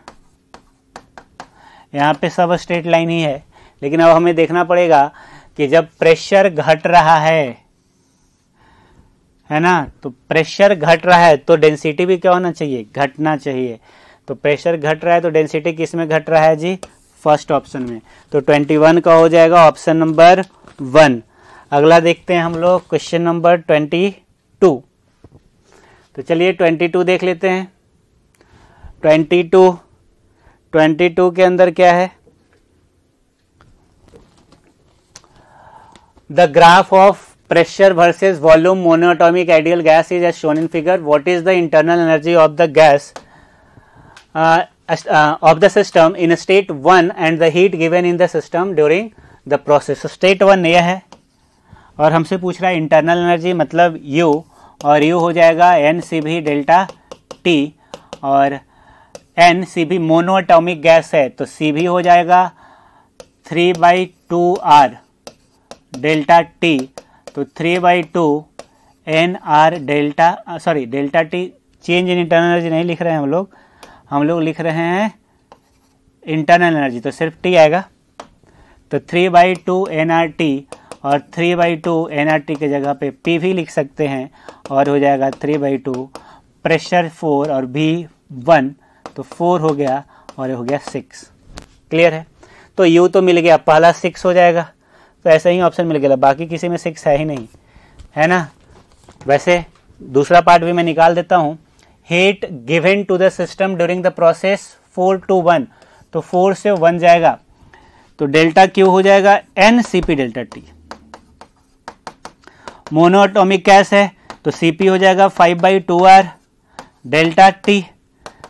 यहाँ पे सब स्ट्रेट लाइन ही है लेकिन अब हमें देखना पड़ेगा कि जब प्रेशर घट रहा है है ना तो प्रेशर घट रहा है तो डेंसिटी भी क्या होना चाहिए घटना चाहिए तो प्रेशर घट रहा है तो डेंसिटी किस में घट रहा है जी फर्स्ट ऑप्शन में तो 21 का हो जाएगा ऑप्शन नंबर वन अगला देखते हैं हम लोग क्वेश्चन नंबर 22 तो चलिए टू देख लेते हैं ट्वेंटी टू ट्वेंटी टू के अंदर क्या है the graph of pressure versus volume monoatomic ideal gas is as shown in figure what is the internal energy of the gas of the system in state one and the heat given in the system during the process state one यह है और हमसे पूछ रहा है internal energy मतलब U और U हो जाएगा N C V delta T और N C V monoatomic gas है तो सी भी हो जाएगा three by two R delta T तो three by two N R delta sorry delta T change in internal energy नहीं लिख रहे हैं हम लोग हम लोग लिख रहे हैं इंटरनल एनर्जी तो सिर्फ टी आएगा तो three by two N R T और three by two N R T के जगह पे पी भी लिख सकते हैं और हो जाएगा three by two pressure four और भी वन तो फोर हो गया और ये हो गया सिक्स क्लियर है तो यू तो मिल गया पहला सिक्स हो जाएगा तो ऐसा ही ऑप्शन मिल गया बाकी किसी में सिक्स है ही नहीं है ना वैसे दूसरा पार्ट भी मैं निकाल देता हूँ heat given to the system during the process four to one तो फोर से वन जाएगा तो डेल्टा क्यू हो जाएगा N C P delta T monoatomic gas है तो सी हो जाएगा five by two R delta T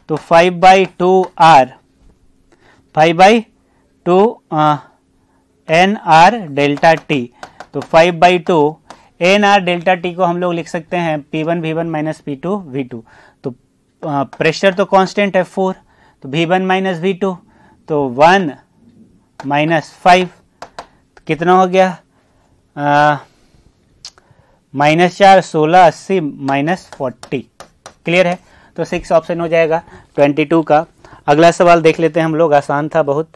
तो five by two R five by two N R delta T तो five by two N R delta T को हम लोग लिख सकते हैं P one V one minus P two V two तो pressure uh, तो कांस्टेंट है फोर तो V one minus V two तो वन माइनस फाइव कितना हो गया आ, uh, माइनस चार सोलह अस्सी माइनस फोर्टी क्लियर है तो सिक्स ऑप्शन हो जाएगा ट्वेंटी टू का अगला सवाल देख लेते हैं हम लोग आसान था बहुत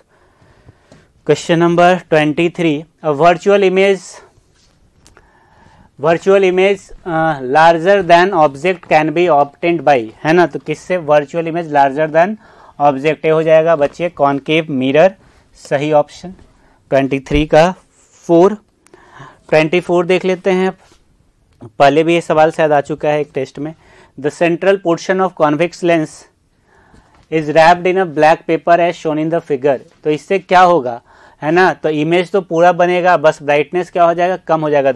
question number twenty three virtual image virtual image larger than object can be obtained by है ना तो किससे virtual image larger than object हो जाएगा बच्चे कॉनकेव मिरर सही ऑप्शन ट्वेंटी थ्री का फोर ट्वेंटी फोर देख लेते हैं पहले भी ये सवाल शायद आ चुका है एक टेस्ट में the central portion of convex lens is wrapped in a black paper as shown in the figure तो इससे क्या होगा है ना तो इमेज तो पूरा बनेगा बस ब्राइटनेस क्या हो जाएगा कम हो जाएगा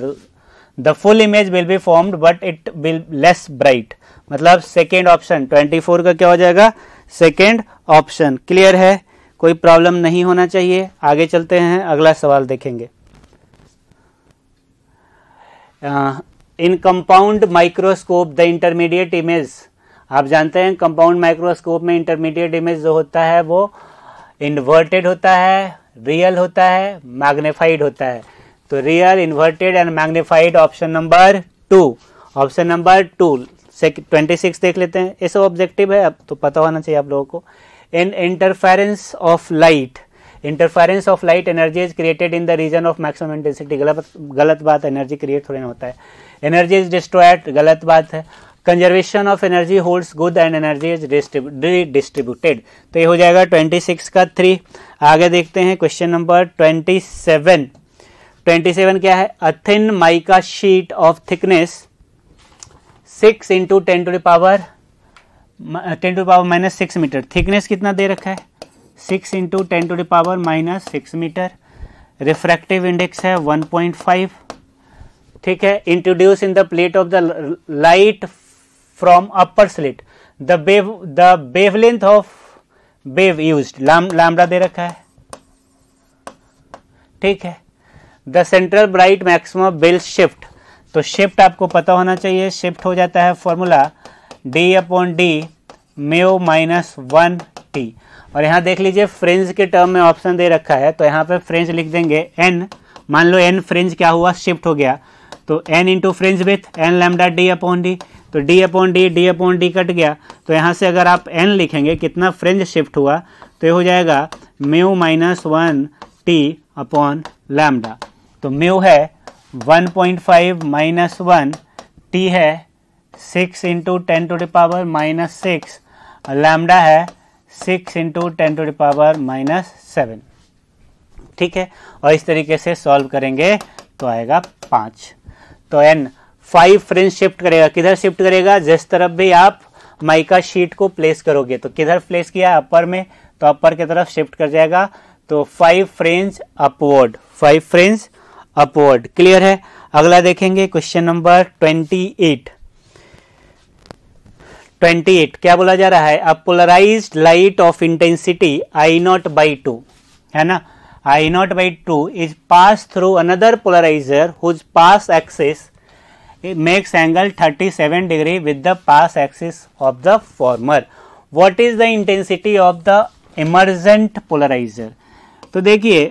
the full image will be formed but it will less bright मतलब सेकेंड ऑप्शन 24 का क्या हो जाएगा सेकेंड ऑप्शन क्लियर है कोई प्रॉब्लम नहीं होना चाहिए आगे चलते हैं अगला सवाल देखेंगे uh, in compound microscope the intermediate image आप जानते हैं कंपाउंड माइक्रोस्कोप में इंटरमीडिएट इमेज जो होता है वो इन्वर्टेड होता है रियल होता है मैग्नीफाइड होता है तो real inverted and magnified option number two option number two twenty six देख लेते हैं ये सब ऑब्जेक्टिव है अब तो पता होना चाहिए आप लोगों को in interference of light interference of light energy is created in the region of maximum intensity गलत गलत बात एनर्जी क्रिएट थोड़ी ना होता है एनर्जी इज डिस्ट्रॉयड गलत बात है conservation of energy holds good and energy is distributed तो ये हो जाएगा ट्वेंटी सिक्स का थ्री आगे देखते हैं question number twenty seven twenty seven क्या है a thin mica sheet of thickness six into ten to power ten to power minus six metre thickness कितना दे रखा है six into ten to the power minus six metre refractive index है one point five ठीक है introduce in the plate of the light from upper slit the wave the wavelength of wave used lambda दे रखा है ठीक है the central bright maximum will shift तो shift आपको पता होना चाहिए शिफ्ट हो जाता है formula D upon D mu minus one T और यहाँ देख लीजिए फ्रेंज के टर्म में ऑप्शन दे रखा है तो यहाँ पे फ्रेंज लिख देंगे एन मान लो एन फ्रेंज क्या हुआ शिफ्ट हो गया तो N into fringe with N lambda D upon D तो D upon D D upon D cut गया तो यहाँ से अगर आप एन लिखेंगे कितना फ्रेंज शिफ्ट हुआ तो ये हो जाएगा mu minus one T upon lambda तो म्यू है 1.5 point five minus one T है 6 into ten to the power minus six lambda है six into ten to the power minus seven ठीक है और इस तरीके से सॉल्व करेंगे तो आएगा पांच तो एन फाइव फ्रेंस शिफ्ट करेगा किधर शिफ्ट करेगा जिस तरफ भी आप माइका शीट को प्लेस करोगे तो किधर प्लेस किया अपर में तो अपर की तरफ शिफ्ट कर जाएगा तो five fringe upward five fringes upward clear है अगला देखेंगे question number twenty eight twenty eight क्या बोला जा रहा है a polarise light of intensity I naught by two है ना I naught by two is pass through another polariser whose pass axis angle thirty seven degree with the pass axis of the former what is the intensity of the emergent polariser तो देखिए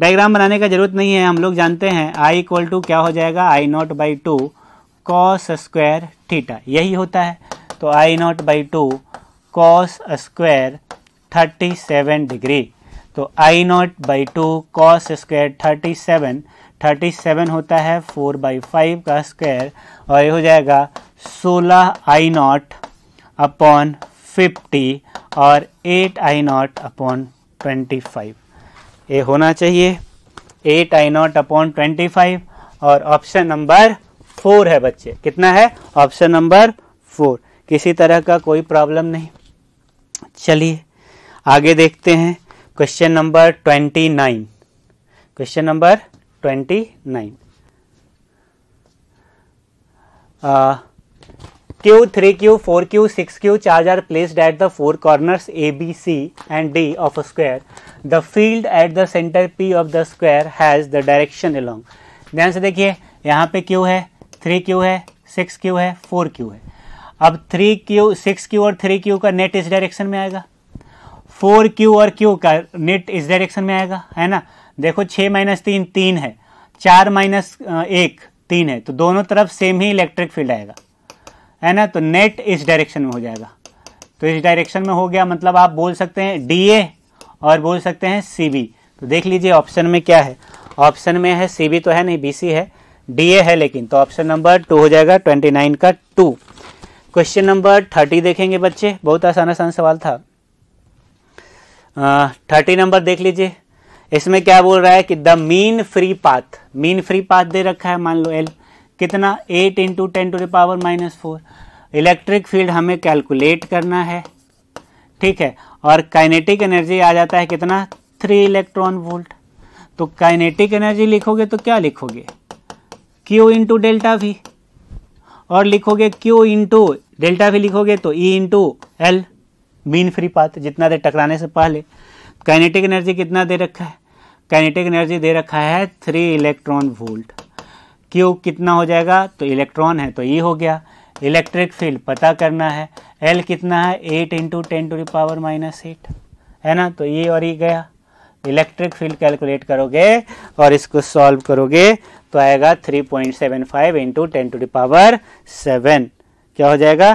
diagram बनाने का जरूरत नहीं है हम लोग जानते हैं आई इक्वल टू क्या हो जाएगा I naught by two cos square theta यही होता है तो I naught by two cos square thirty seven degree तो I naught by two cos square thirty seven thirty seven होता है फोर बाई फाइव का स्क्वायर और ये हो जाएगा सोलह आई नॉट अपॉन फिफ्टी और eight I naught upon twenty five ये होना चाहिए eight I naught upon twenty five और ऑप्शन नंबर फोर है बच्चे कितना है ऑप्शन नंबर फोर किसी तरह का कोई प्रॉब्लम नहीं चलिए आगे देखते हैं question number twenty nine question number twenty nine Q three Q four Q six Q charge are placed at the four corner A B C and D of a square the field at the centre P of the square has the direction along ध्यान से देखिए यहां पे Q है three Q है six Q है four Q है अब थ्री क्यू सिक्स क्यू और थ्री क्यू का नेट इस डायरेक्शन में आएगा फोर क्यू और क्यू का नेट इस डायरेक्शन में आएगा है ना देखो छः माइनस तीन तीन है चार माइनस एक तीन है तो दोनों तरफ सेम ही इलेक्ट्रिक फील्ड आएगा है ना तो नेट इस डायरेक्शन में हो जाएगा तो इस डायरेक्शन में हो गया मतलब आप बोल सकते हैं डी ए और बोल सकते हैं सी बी तो देख लीजिए ऑप्शन में क्या है ऑप्शन में है सी बी तो है नहीं बी सी है डी ए है लेकिन तो ऑप्शन नंबर टू हो जाएगा ट्वेंटी नाइन का टू क्वेश्चन नंबर थर्टी देखेंगे बच्चे बहुत आसान आसान सवाल था थर्टी नंबर देख लीजिए इसमें क्या बोल रहा है कि the mean free path mean free path दे रखा है मान लो एल कितना eight into ten to the power minus four electric field हमें कैलकुलेट करना है ठीक है और काइनेटिक एनर्जी आ जाता है कितना थ्री इलेक्ट्रॉन वोल्ट तो काइनेटिक एनर्जी लिखोगे तो क्या लिखोगे Q इंटू डेल्टा भी और लिखोगे Q इंटू डेल्टा भी लिखोगे तो E into L mean free path जितना देर टकराने से पहले काइनेटिक एनर्जी कितना दे रखा है काइनेटिक एनर्जी दे रखा है थ्री इलेक्ट्रॉन वोल्ट क्यू कितना हो जाएगा तो इलेक्ट्रॉन है तो ई e हो गया इलेक्ट्रिक फील्ड पता करना है एल कितना है eight into ten to the power minus eight है ना तो ये e और ये e गया इलेक्ट्रिक फील्ड कैलकुलेट करोगे और इसको सॉल्व करोगे तो आएगा 3.75 point seven five into ten to the power seven क्या हो जाएगा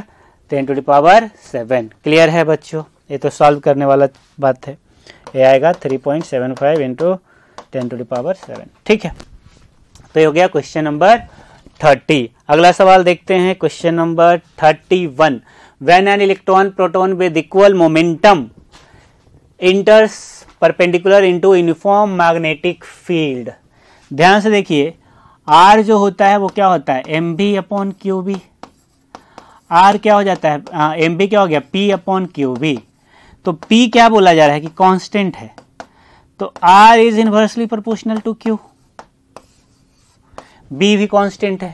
ten to the power seven clear है बच्चों ये तो सॉल्व करने वाला बात है ये आएगा 3.75 point seven five into ten to the power seven ठीक है तो ये हो गया क्वेश्चन नंबर थर्टी अगला सवाल देखते हैं question number thirty one when an electron proton with equal momentum enters perpendicular into uniform magnetic field ध्यान से देखिए आर जो होता है वो क्या होता है M V upon Q B R क्या हो जाता है एम हाँ, बी क्या हो गया पी अपॉन क्यू बी तो पी क्या बोला जा रहा है कि कांस्टेंट है तो R is inversely proportional to Q B भी कांस्टेंट है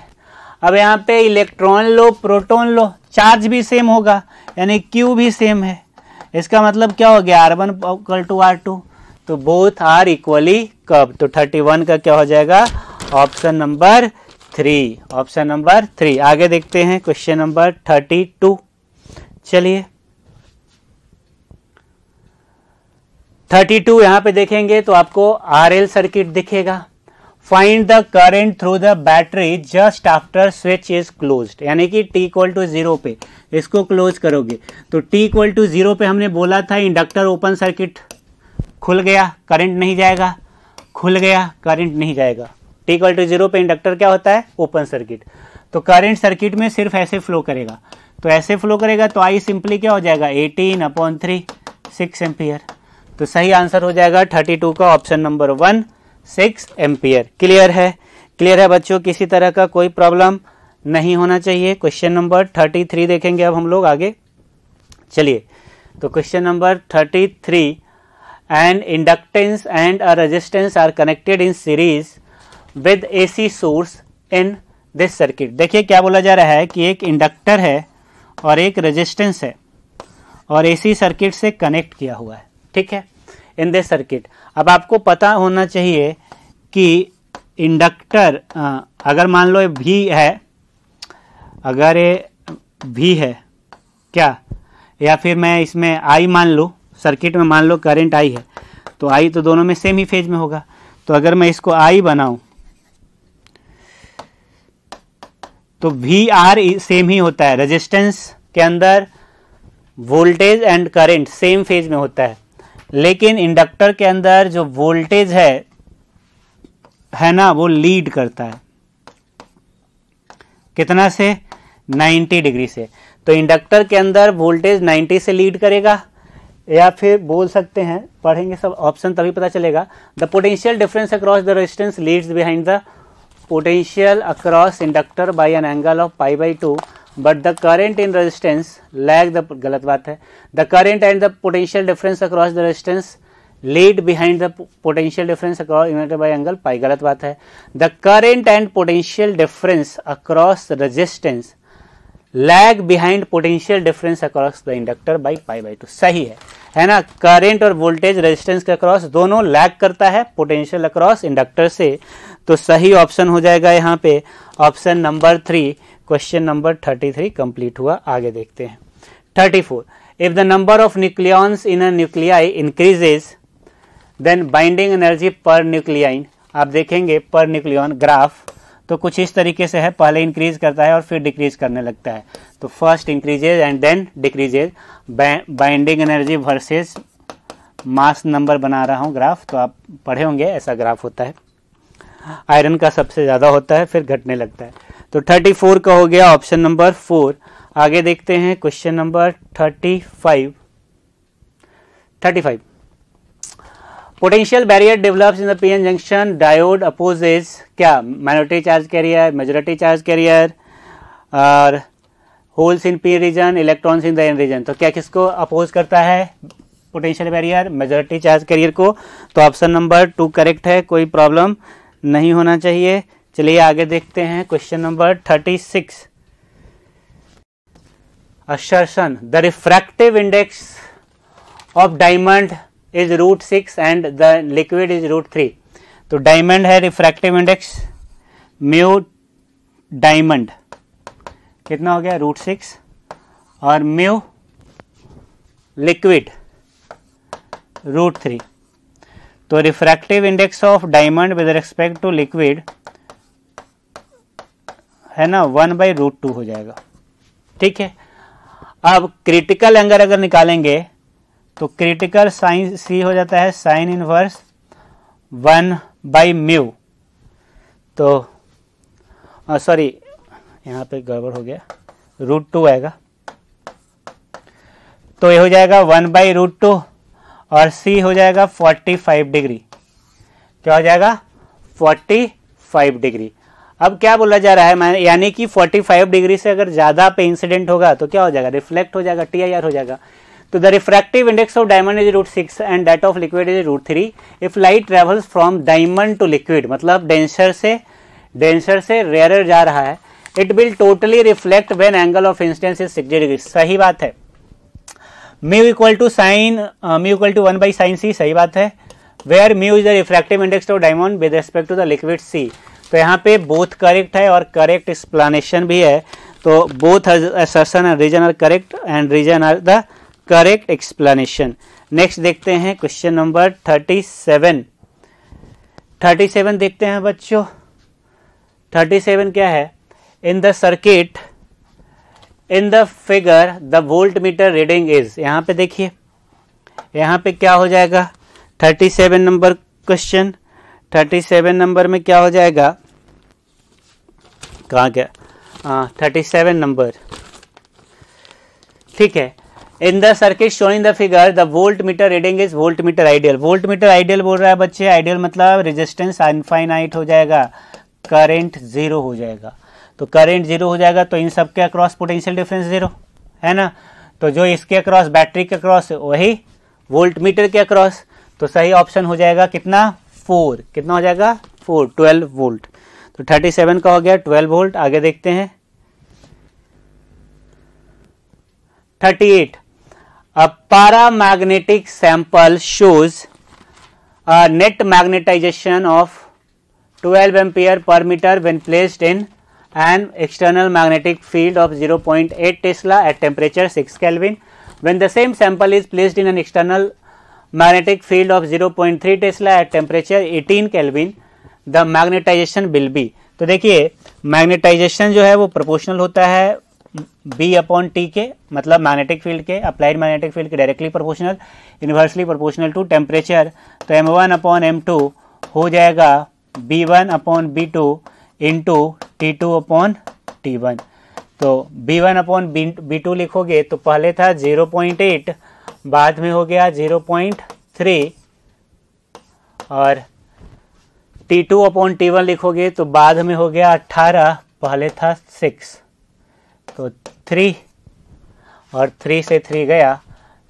अब यहाँ पे इलेक्ट्रॉन लो प्रोटॉन लो चार्ज भी सेम होगा यानी क्यू भी सेम है इसका मतलब क्या हो गया R one equal to R two तो बोथ आर इक्वली कब तो थर्टी वन का क्या हो जाएगा option number three option number three आगे देखते हैं क्वेश्चन नंबर थर्टी टू चलिए थर्टी टू यहां पे देखेंगे तो आपको आर एल सर्किट दिखेगा find the current through the battery just after switch is close यानी कि टी इक्वल टू जीरो पे इसको क्लोज करोगे तो टी इक्वल टू जीरो पे हमने बोला था इंडक्टर ओपन सर्किट खुल गया करंट नहीं जाएगा खुल गया करंट नहीं जाएगा टी टू जीरो पे इंडक्टर क्या होता है ओपन सर्किट तो करंट सर्किट में सिर्फ ऐसे फ्लो करेगा तो ऐसे फ्लो करेगा तो आई सिंपली क्या हो जाएगा eighteen upon three six ampere तो सही आंसर हो जाएगा थर्टी टू का option number one six ampere clear है क्लियर है बच्चों किसी तरह का कोई प्रॉब्लम नहीं होना चाहिए क्वेश्चन नंबर थर्टी थ्री देखेंगे अब हम लोग आगे चलिए तो question number thirty three and inductance and a resistance are connected in series with AC source in this circuit देखिए क्या बोला जा रहा है कि एक इंडक्टर है और एक रेजिस्टेंस है और एसी सर्किट से कनेक्ट किया हुआ है ठीक है इन दिस सर्किट अब आपको पता होना चाहिए कि इंडक्टर अगर मान लो भी है अगर ये भी है क्या या फिर मैं इसमें आई मान लो सर्किट में मान लो करंट आई है तो आई तो दोनों में सेम ही फेज में होगा तो अगर मैं इसको आई बनाऊं तो वी आर सेम ही होता है रेजिस्टेंस के अंदर voltage and current same phase में होता है लेकिन इंडक्टर के अंदर जो वोल्टेज है है ना वो लीड करता है कितना से 90 डिग्री से तो इंडक्टर के अंदर वोल्टेज 90 से लीड करेगा या फिर बोल सकते हैं पढ़ेंगे सब ऑप्शन तभी पता चलेगा the potential difference across the resistance leads behind the potential across inductor by an angle of pi by 2 but the current in resistance lag the गलत बात है the current and the potential difference across the resistance lead behind the potential difference across united by angle pi गलत बात है the current and potential difference across resistance lag behind potential difference across the inductor by pi by two सही है है ना current और voltage resistance के across दोनों लैग करता है पोटेंशियल अक्रॉस इंडक्टर से तो सही ऑप्शन हो जाएगा यहाँ पे option number three question number thirty three complete हुआ आगे देखते हैं thirty four if the number of nucleons in a nuclei increases then binding energy per nucleon आप देखेंगे पर न्यूक्लियॉन ग्राफ तो कुछ इस तरीके से है पहले इंक्रीज करता है और फिर डिक्रीज करने लगता है तो first increases and then decreases binding energy versus mass number बना रहा हूँ ग्राफ तो आप पढ़े होंगे ऐसा ग्राफ होता है आयरन का सबसे ज़्यादा होता है फिर घटने लगता है तो 34 का हो गया ऑप्शन नंबर फोर आगे देखते हैं question number 35 35 potential barrier develops in the PN junction diode opposes क्या minority charge carrier majority charge carrier और holes in P region electrons in the N region तो क्या किसको अपोज करता है potential barrier majority charge carrier को तो option number to correct है कोई प्रॉब्लम नहीं होना चाहिए चलिए आगे देखते हैं question number thirty six assertion the refractive index of diamond is root six and the liquid is root three तो डायमंड है रिफ्रैक्टिव इंडेक्स म्यू डायमंड कितना हो गया रूट सिक्स और म्यू लिक्विड रूट थ्री तो refractive index of diamond with respect to liquid है ना one by root two हो जाएगा ठीक है अब क्रिटिकल एंगल अगर निकालेंगे तो क्रिटिकल साइन सी हो जाता है sine inverse one by mu तो सॉरी यहां पे गड़बड़ हो गया रूट टू आएगा तो ये हो जाएगा वन बाई रूट टू और सी हो जाएगा 45 डिग्री क्या हो जाएगा 45 डिग्री अब क्या बोला जा रहा है मैं यानी कि 45 डिग्री से अगर ज़्यादा पे इंसिडेंट होगा तो क्या हो जाएगा रिफ्लेक्ट हो जाएगा टी हो जाएगा तो the refractive index of diamond is root six and that of liquid is root three if light travels from diamond to liquid मतलब डेंसर से डेंसर से रेयर जा रहा है it will totally reflect when angle of incidence is six degree सही बात है mu equal to sine mu equal to one by sine C सही बात है where mu is the refractive index of diamond with respect to the liquid C तो यहाँ पे both correct है और करेक्ट एक्सप्लानेशन भी है तो both assertion and reason are correct and reason are the correct explanation next देखते हैं question number thirty seven thirty seven देखते हैं बच्चों थर्टी सेवन क्या है in the circuit in the figure the voltmeter reading is यहाँ पे देखिए यहाँ पे क्या हो जाएगा thirty seven number question thirty seven number में क्या हो जाएगा कहा क्या थर्टी सेवन नंबर ठीक है in the circuit showing the figure the voltmeter reading is voltmeter ideal voltmeter ideal बोल रहा है बच्चे आइडियल मतलब रेजिस्टेंस अनफाइनाइट हो जाएगा करंट जीरो हो जाएगा तो करेंट जीरो हो जाएगा तो इन सब के अक्रॉस पोटेंशियल डिफरेंस जीरो है ना तो जो इसके अक्रॉस बैटरी के अक्रॉस वही वोल्ट मीटर के अक्रॉस तो सही ऑप्शन हो जाएगा कितना फोर कितना हो जाएगा फोर ट्वेल्व वोल्ट तो थर्टी सेवन का हो गया ट्वेल्व वोल्ट आगे देखते हैं thirty eight a paramagnetic sample shows net magnetization of twelve ampere per metre when placed in an external magnetic field of 0.8 Tesla at temperature 6 Kelvin. When the same sample is placed in an external magnetic field of 0.3 Tesla at temperature 18 Kelvin, the magnetization will be. to dekhiye magnetization jo hai wo proportional hota hai b upon t ke matlab magnetic field ke applied magnetic field ke directly proportional inversely proportional to temperature to m1 upon m2 ho jayega b1 upon b2 into T two upon T one तो B one upon B B two लिखोगे तो पहले था zero point eight बाद में हो गया zero point three और T two upon T one लिखोगे तो बाद में हो गया अट्ठारह पहले था सिक्स तो थ्री और थ्री से थ्री गया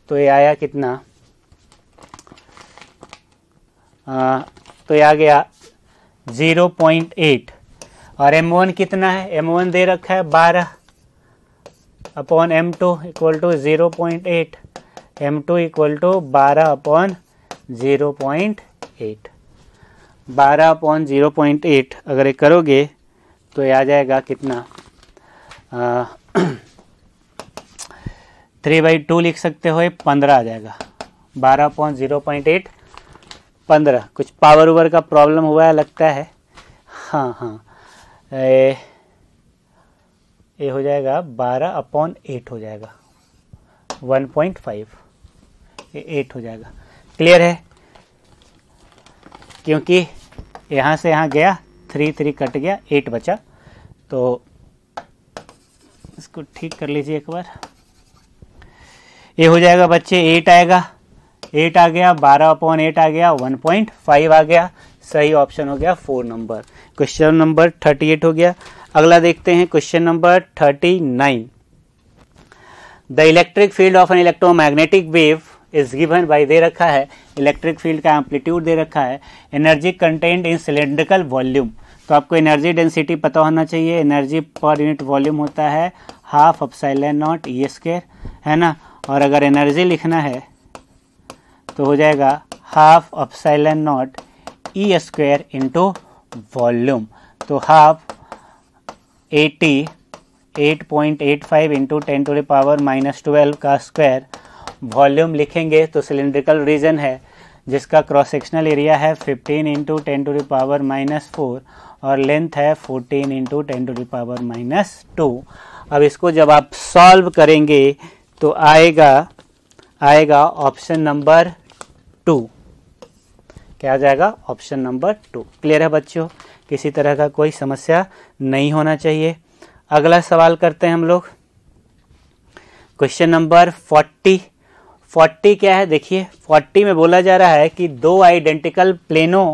तो ये आया कितना आ, तो ये आ गया ज़ीरो पॉइंट एट और एम वन कितना है एम वन दे रखा है बारह upon M two equal to zero point eight M two equal to बारह अपॉन ज़ीरो पॉइंट एट बारह अपॉन ज़ीरो पॉइंट एट अगर ये करोगे तो ये आ जाएगा कितना थ्री बाई टू लिख सकते हो ये पंद्रह आ जाएगा बारह पॉइंट ज़ीरो पॉइंट एट पंद्रह कुछ पावर ओवर का प्रॉब्लम हुआ है लगता है हाँ हाँ ए, ए हो जाएगा बारह अपॉन एट हो जाएगा वन पॉइंट फाइव ये एट हो जाएगा क्लियर है क्योंकि यहां से यहां गया थ्री थ्री कट गया एट बचा तो इसको ठीक कर लीजिए एक बार ये हो जाएगा बच्चे एट आएगा एट आ गया बारह अपॉन एट आ गया वन पॉइंट फाइव आ गया सही ऑप्शन हो गया four number question number thirty eight हो गया अगला देखते हैं question number thirty nine the electric field of an electromagnetic wave is given by दे रखा है इलेक्ट्रिक फील्ड का एम्पलीट्यूड दे रखा है energy content in cylindrical volume तो आपको एनर्जी डेंसिटी पता होना चाहिए एनर्जी पर यूनिट वॉल्यूम होता है half of epsilon naught E square है ना और अगर एनर्जी लिखना है तो हो जाएगा half of epsilon naught E square into volume तो half eighty eight point eight five into ten to the power minus twelve का स्क्वायर वॉल्यूम लिखेंगे तो सिलेंड्रिकल रीजन है जिसका क्रॉस सेक्शनल एरिया है 15 into ten to the power minus four और length है 14 into ten to the power minus two अब इसको जब आप सॉल्व करेंगे तो आएगा आएगा ऑप्शन नंबर टू क्या आ जाएगा ऑप्शन नंबर टू क्लियर है बच्चों किसी तरह का कोई समस्या नहीं होना चाहिए अगला सवाल करते हैं हम लोग क्वेश्चन नंबर फोर्टी फोर्टी क्या है देखिए फोर्टी में बोला जा रहा है कि दो identical plano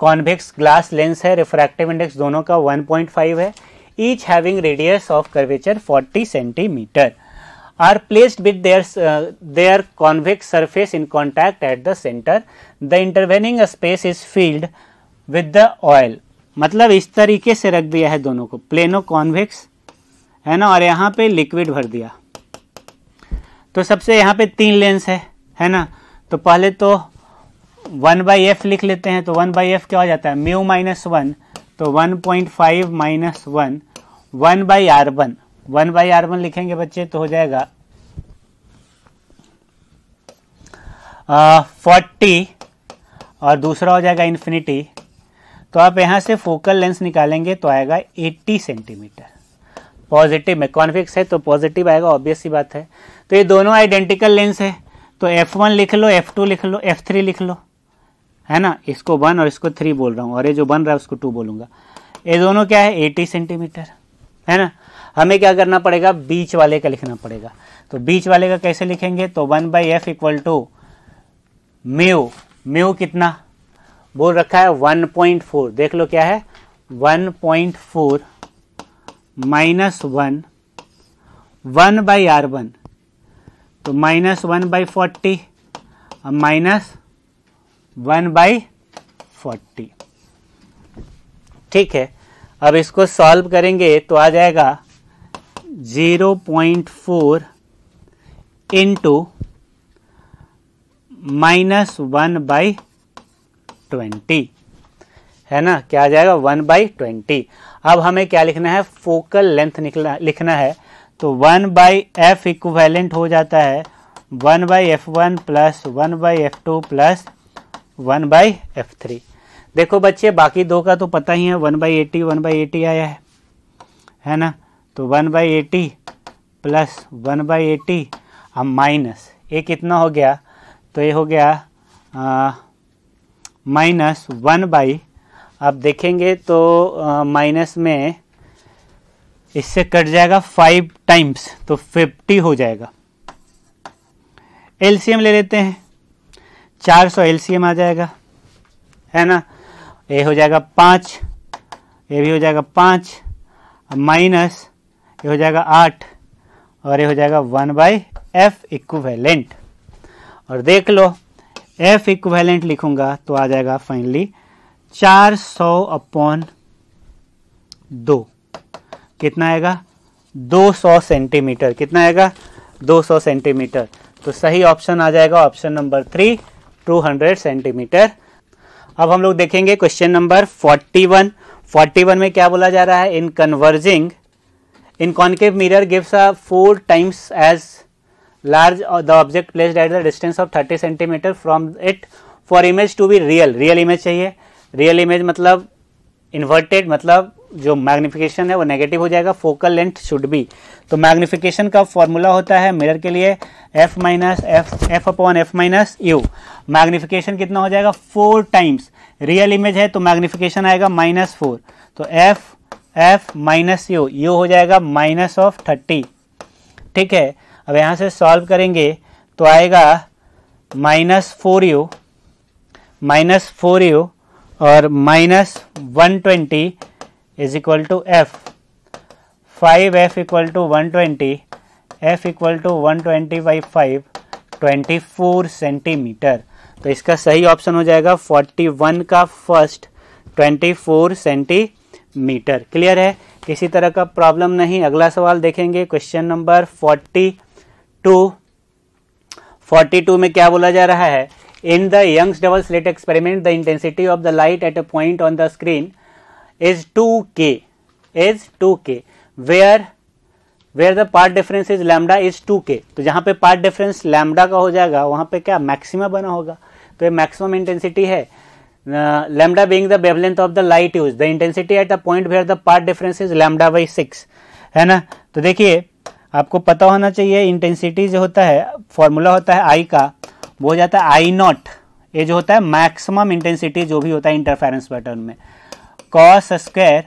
convex glass lens है रिफ्रैक्टिव इंडेक्स दोनों का 1.5 है each having radius of curvature 40 centimetre are placed with their, uh, their convex surface in contact at the center. The intervening space is filled with the oil. मतलब इस तरीके से रख दिया है दोनों को प्लेनो कॉन्वेक्स है ना और यहाँ पे लिक्विड भर दिया तो सबसे यहाँ पे तीन लेंस है है ना तो पहले तो वन बाई एफ लिख लेते हैं तो वन बाई एफ क्या हो जाता है म्यू माइनस वन तो one point five minus one one by R one one by R one लिखेंगे बच्चे तो हो जाएगा फोर्टी और दूसरा हो जाएगा इन्फिनिटी तो आप यहां से फोकल लेंस निकालेंगे तो आएगा 80 सेंटीमीटर पॉजिटिव में कॉन्फिक्स है तो पॉजिटिव आएगा ऑब्वियस ही बात है तो ये दोनों आइडेंटिकल लेंस है तो F1 लिख लो F2 लिख लो F3 लिख लो है ना इसको वन और इसको थ्री बोल रहा हूँ और ये जो बन रहा है उसको टू बोलूंगा ये दोनों क्या है एटी सेंटीमीटर है ना हमें क्या करना पड़ेगा बीच वाले का लिखना पड़ेगा तो बीच वाले का कैसे लिखेंगे तो one by F equal to mu mu कितना बोल रखा है वन पॉइंट फोर देख लो क्या है one point four minus one one by R one तो minus one by forty minus one by forty ठीक है अब इसको सॉल्व करेंगे तो आ जाएगा zero point four into minus one by twenty है ना क्या आ जाएगा वन बाई ट्वेंटी अब हमें क्या लिखना है फोकल लेंथ निकला लिखना है तो वन बाई एफ इक्वेलेंट हो जाता है one by F one plus one by F two plus one by F three देखो बच्चे बाकी दो का तो पता ही है one by eighty one by eighty आया है है ना तो one by eighty plus one by eighty अब माइनस ये कितना हो गया तो ये हो गया माइनस वन बाई आप देखेंगे तो माइनस में इससे कट जाएगा फाइव टाइम्स तो फिफ्टी हो जाएगा एलसीएम ले लेते हैं चार सौ एलसीएम आ जाएगा है ना ये हो जाएगा पाँच ये भी हो जाएगा पाँच माइनस ये हो जाएगा आठ और ये हो जाएगा वन बाई एफ इक्वेलेंट और देख लो एफ इक्वेलेंट लिखूंगा तो आ जाएगा फाइनली चार सौ अपॉन दो कितना आएगा दो सौ सेंटीमीटर कितना आएगा दो सौ सेंटीमीटर तो सही ऑप्शन आ जाएगा option number three two hundred centimetre अब हम लोग देखेंगे question number forty one forty one में क्या बोला जा रहा है in converging in concave mirror gives a four times as large the object place at the distance of thirty centimetre from it for image to be real real image चाहिए real image मतलब inverted मतलब जो magnification है वो negative हो जाएगा focal length should be तो magnification का फॉर्मूला होता है मिरर के लिए F minus F F upon F minus U magnification कितना हो जाएगा फोर टाइम्स रियल इमेज है तो मैग्निफिकेशन आएगा माइनस फोर तो F F minus U U हो जाएगा माइनस ऑफ थर्टी ठीक है अब यहाँ से सॉल्व करेंगे तो आएगा minus four U minus four U और minus one twenty is equal to F five F equal to one twenty F equal to one twenty by five twenty four centimetre तो इसका सही ऑप्शन हो जाएगा forty one का first twenty four centimetre clear है किसी तरह का प्रॉब्लम नहीं अगला सवाल देखेंगे question number forty two forty two में क्या बोला जा रहा है in the Young's double slit experiment the intensity of the light at a point on the screen is two K is two K where where the path difference is lambda is two K तो जहां पे path difference lambda का हो जाएगा वहां पे क्या maxima बना होगा तो ये मैक्सिमम इंटेंसिटी है uh, lambda being the wavelength of the light used the intensity at the point where the part difference is lambda by 6 है ना तो देखिए आपको पता होना चाहिए इंटेंसिटी जो होता है फॉर्मूला होता है आई का वो हो जाता है आई नॉट ये जो होता है मैक्सिमम इंटेंसिटी जो भी होता है इंटरफेरेंस पैटर्न में cos square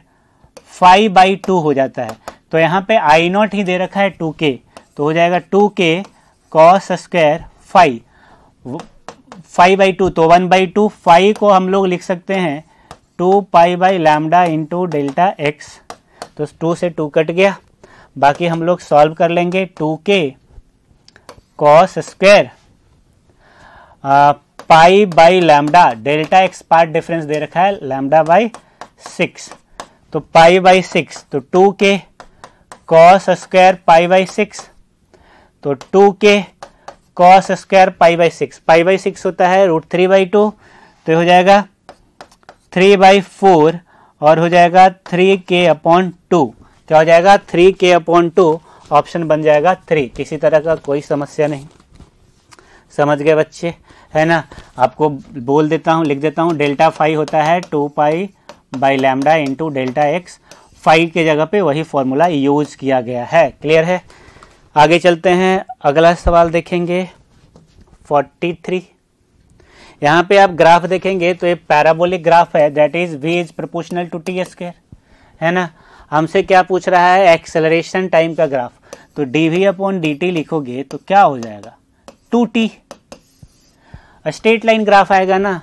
five by two हो जाता है तो यहाँ पे आई नॉट ही दे रखा है टू के तो हो जाएगा two K cos square five five by two तो वन बाई टू फाइव को हम लोग लिख सकते हैं two pi by lambda into delta X तो टू से टू कट गया बाकी हम लोग सॉल्व कर लेंगे two K cos square pi by lambda delta X path difference दे रखा है लैमडा बाई सिक्स तो पाई बाई सिक्स तो two K cos square pi by six तो two K cos square pi by six pi by six होता है root three by two तो हो जाएगा थ्री बाई फोर और हो जाएगा थ्री के अपॉन टू क्या हो जाएगा थ्री के अपॉन टू ऑप्शन बन जाएगा थ्री किसी तरह का कोई समस्या नहीं समझ गए बच्चे है ना आपको बोल देता हूँ लिख देता हूँ डेल्टा फाइव होता है two pi by lambda into delta X five के जगह पे वही फॉर्मूला यूज़ किया गया है क्लियर है आगे चलते हैं अगला सवाल देखेंगे 43 यहाँ पे आप ग्राफ देखेंगे तो ये पैराबोलिक ग्राफ है that is v is proportional to t square है ना हमसे क्या पूछ रहा है एक्सेलरेशन टाइम का ग्राफ तो d we upon D t लिखोगे तो क्या हो जाएगा two t straight line graph आएगा ना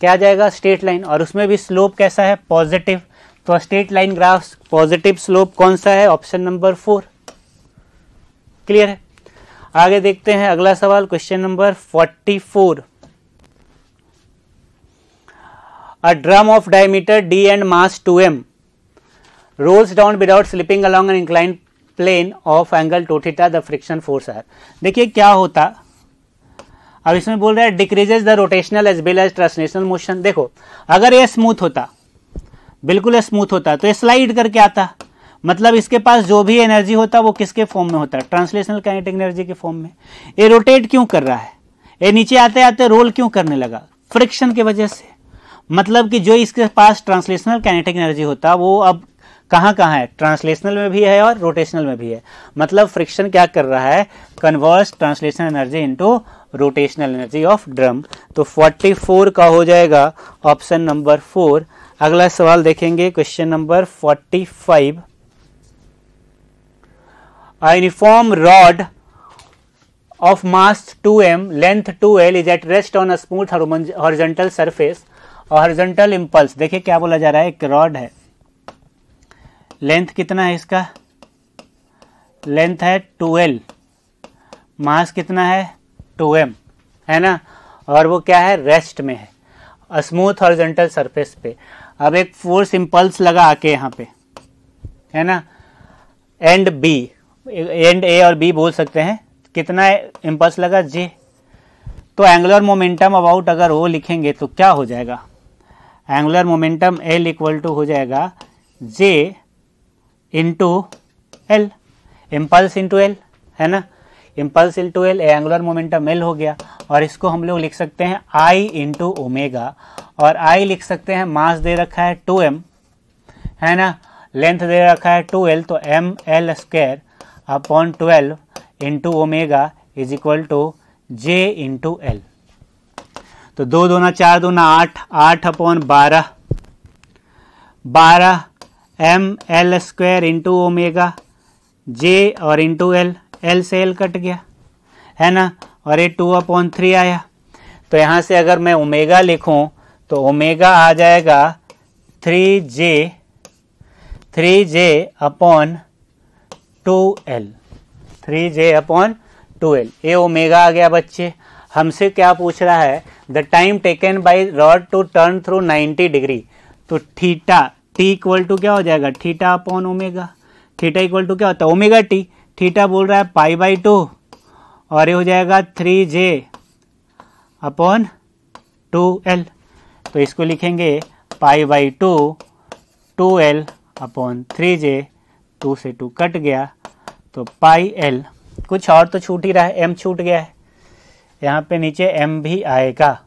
क्या जाएगा स्ट्रेट लाइन और उसमें भी स्लोप कैसा है पॉजिटिव तो straight line graph positive slope कौन सा है ऑप्शन नंबर फोर क्लियर है आगे देखते हैं अगला सवाल question number forty four a drum of diameter D and mass 2m m rolls down without slipping along an incline plane of angle theta the friction force R देखिए क्या होता अब इसमें बोल रहा है decreases the rotational as well as translational motion देखो अगर ये स्मूथ होता बिल्कुल स्मूथ होता तो ये स्लाइड करके आता मतलब इसके पास जो भी एनर्जी होता है वो किसके फॉर्म में होता है ट्रांसलेशनल काइनेटिक एनर्जी के फॉर्म में ये रोटेट क्यों कर रहा है ये नीचे आते आते रोल क्यों करने लगा फ्रिक्शन की वजह से मतलब कि जो इसके पास ट्रांसलेशनल काइनेटिक एनर्जी होता वो अब कहाँ कहाँ है ट्रांसलेशनल में भी है और रोटेशनल में भी है मतलब फ्रिक्शन क्या कर रहा है converts translational energy into rotational energy of drum तो 44 का हो जाएगा ऑप्शन नंबर फोर अगला सवाल देखेंगे question number 45 a uniform rod of mass 2m length 2l is at rest on a smooth horizontal surface और horizontal impulse देखिए क्या बोला जा रहा है एक rod है लेंथ कितना है इसका लेंथ है 2l मास कितना है 2m है ना और वो क्या है रेस्ट में है स्मूथ हॉरिजेंटल सरफेस पे अब एक फोर्स इंपल्स लगा आके यहाँ पे है ना एंड बी एंड ए और बी बोल सकते हैं कितना इम्पल्स लगा जे तो एंगुलर मोमेंटम अबाउट अगर वो लिखेंगे तो क्या हो जाएगा angular momentum L equal to हो जाएगा J into L impulse into L है ना impulse into L angular momentum L हो गया और इसको हम लोग लिख सकते हैं आई इंटू ओमेगा और आई लिख सकते हैं मास दे रखा है टू एम है ना लेंथ दे रखा है टू एल तो M L square upon twelve into omega is equal to J into L तो दो ना चार दो ना आठ आठ अपॉन बारह बारह M L square into omega J और इंटू एल एल से एल कट गया है ना और ये टू अपॉन थ्री आया तो यहाँ से अगर मैं ओमेगा लिखूँ तो ओमेगा आ जाएगा three J three J upon two L three J upon two L a omega आ गया बच्चे हमसे क्या पूछ रहा है the time taken by rod to turn through 90 degree तो थीटा टी इक्वल टू क्या हो जाएगा theta upon omega theta equal to क्या होता है ओमेगा टी थीटा बोल रहा है पाई बाई टू और ये हो जाएगा three J upon two L तो इसको लिखेंगे pi by two two L upon three J two से टू कट गया तो पाई एल कुछ और तो छूट ही रहा है एम छूट गया है यहाँ पे नीचे एम भी आएगा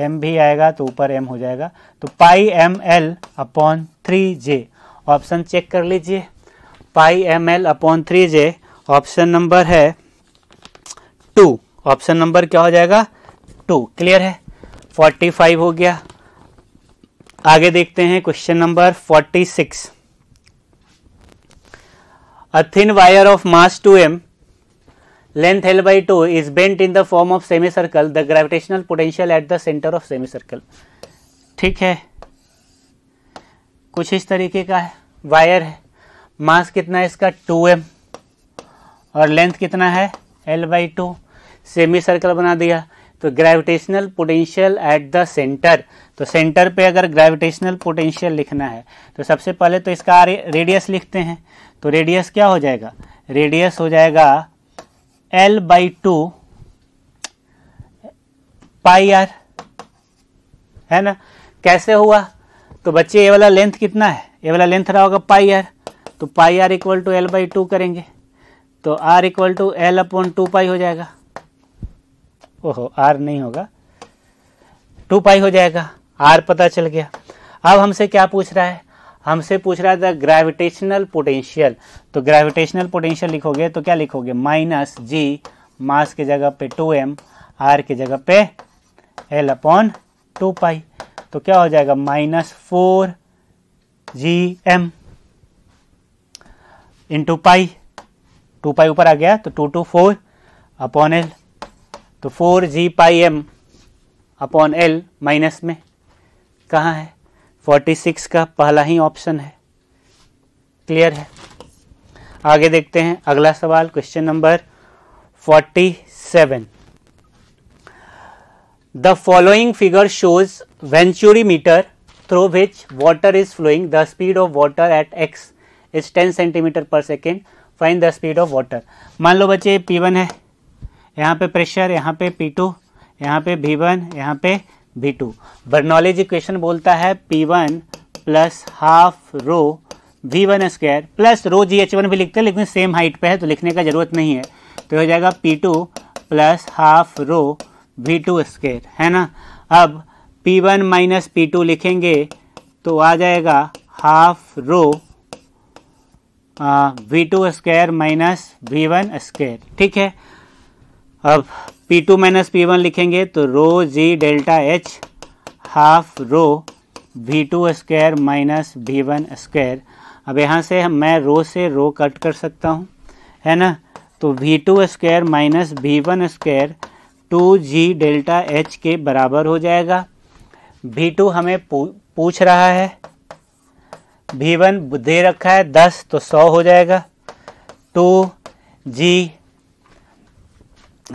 एम भी आएगा तो ऊपर एम हो जाएगा तो pi M L upon three J option check कर लीजिए pi M L upon three J option number है टू ऑप्शन नंबर क्या हो जाएगा टू क्लियर है फोर्टी फाइव हो गया आगे देखते हैं question number forty six A thin wire of mass 2m length L by 2 is bent in the form of semicircle the gravitational potential at the center of semicircle ठीक है कुछ इस तरीके का है वायर है मास कितना है इसका 2m और लेंथ कितना है L by two semicircle बना दिया तो gravitational potential at the centre तो सेंटर पे अगर ग्रेविटेशनल पोटेंशियल लिखना है तो सबसे पहले तो इसका रेडियस लिखते हैं तो रेडियस क्या हो जाएगा रेडियस हो जाएगा L by two pi R है ना कैसे हुआ तो बच्चे ये वाला लेंथ कितना है ये वाला लेंथ रहा होगा पाई आर तो pi R equal to L by two करेंगे तो R equal to L upon two pi हो जाएगा ओहो आर नहीं होगा टू पाई हो जाएगा आर पता चल गया अब हमसे क्या पूछ रहा है हमसे पूछ रहा था ग्रेविटेशनल पोटेंशियल तो ग्रेविटेशनल पोटेंशियल लिखोगे तो क्या लिखोगे माइनस जी मास के जगह पे टू एम आर के जगह पे एल अपॉन टू पाई तो क्या हो जाएगा minus four G M into pi two pi ऊपर आ गया तो two two four upon L तो four G pi M upon L minus में कहाँ है 46 का पहला ही ऑप्शन है क्लियर है आगे देखते हैं अगला सवाल question number 47 the following figure shows venturi meter through which water is flowing the speed of water at X is 10 centimetre per second find the speed of water मान लो बच्चे पी वन है यहाँ पे प्रेशर यहाँ पे P to यहाँ पे भी वन यहाँ पे बी टू बर्नॉलेज इक्वेशन बोलता है P one plus half rho V one square plus rho G H one भी लिखते हैं लेकिन सेम हाइट पे है तो लिखने का ज़रूरत नहीं है तो हो जाएगा P two plus half rho V two square है ना अब P one minus P two लिखेंगे तो आ जाएगा half rho V two square minus V one square ठीक है अब P two minus P one लिखेंगे तो rho G delta H half rho V two square minus V one square अब यहाँ से मैं रो से रो कट कर सकता हूँ है ना तो V two square minus V one square two G delta H के बराबर हो जाएगा वी टू हमें पूछ रहा है वी वन दे रखा है दस तो सौ हो जाएगा टू जी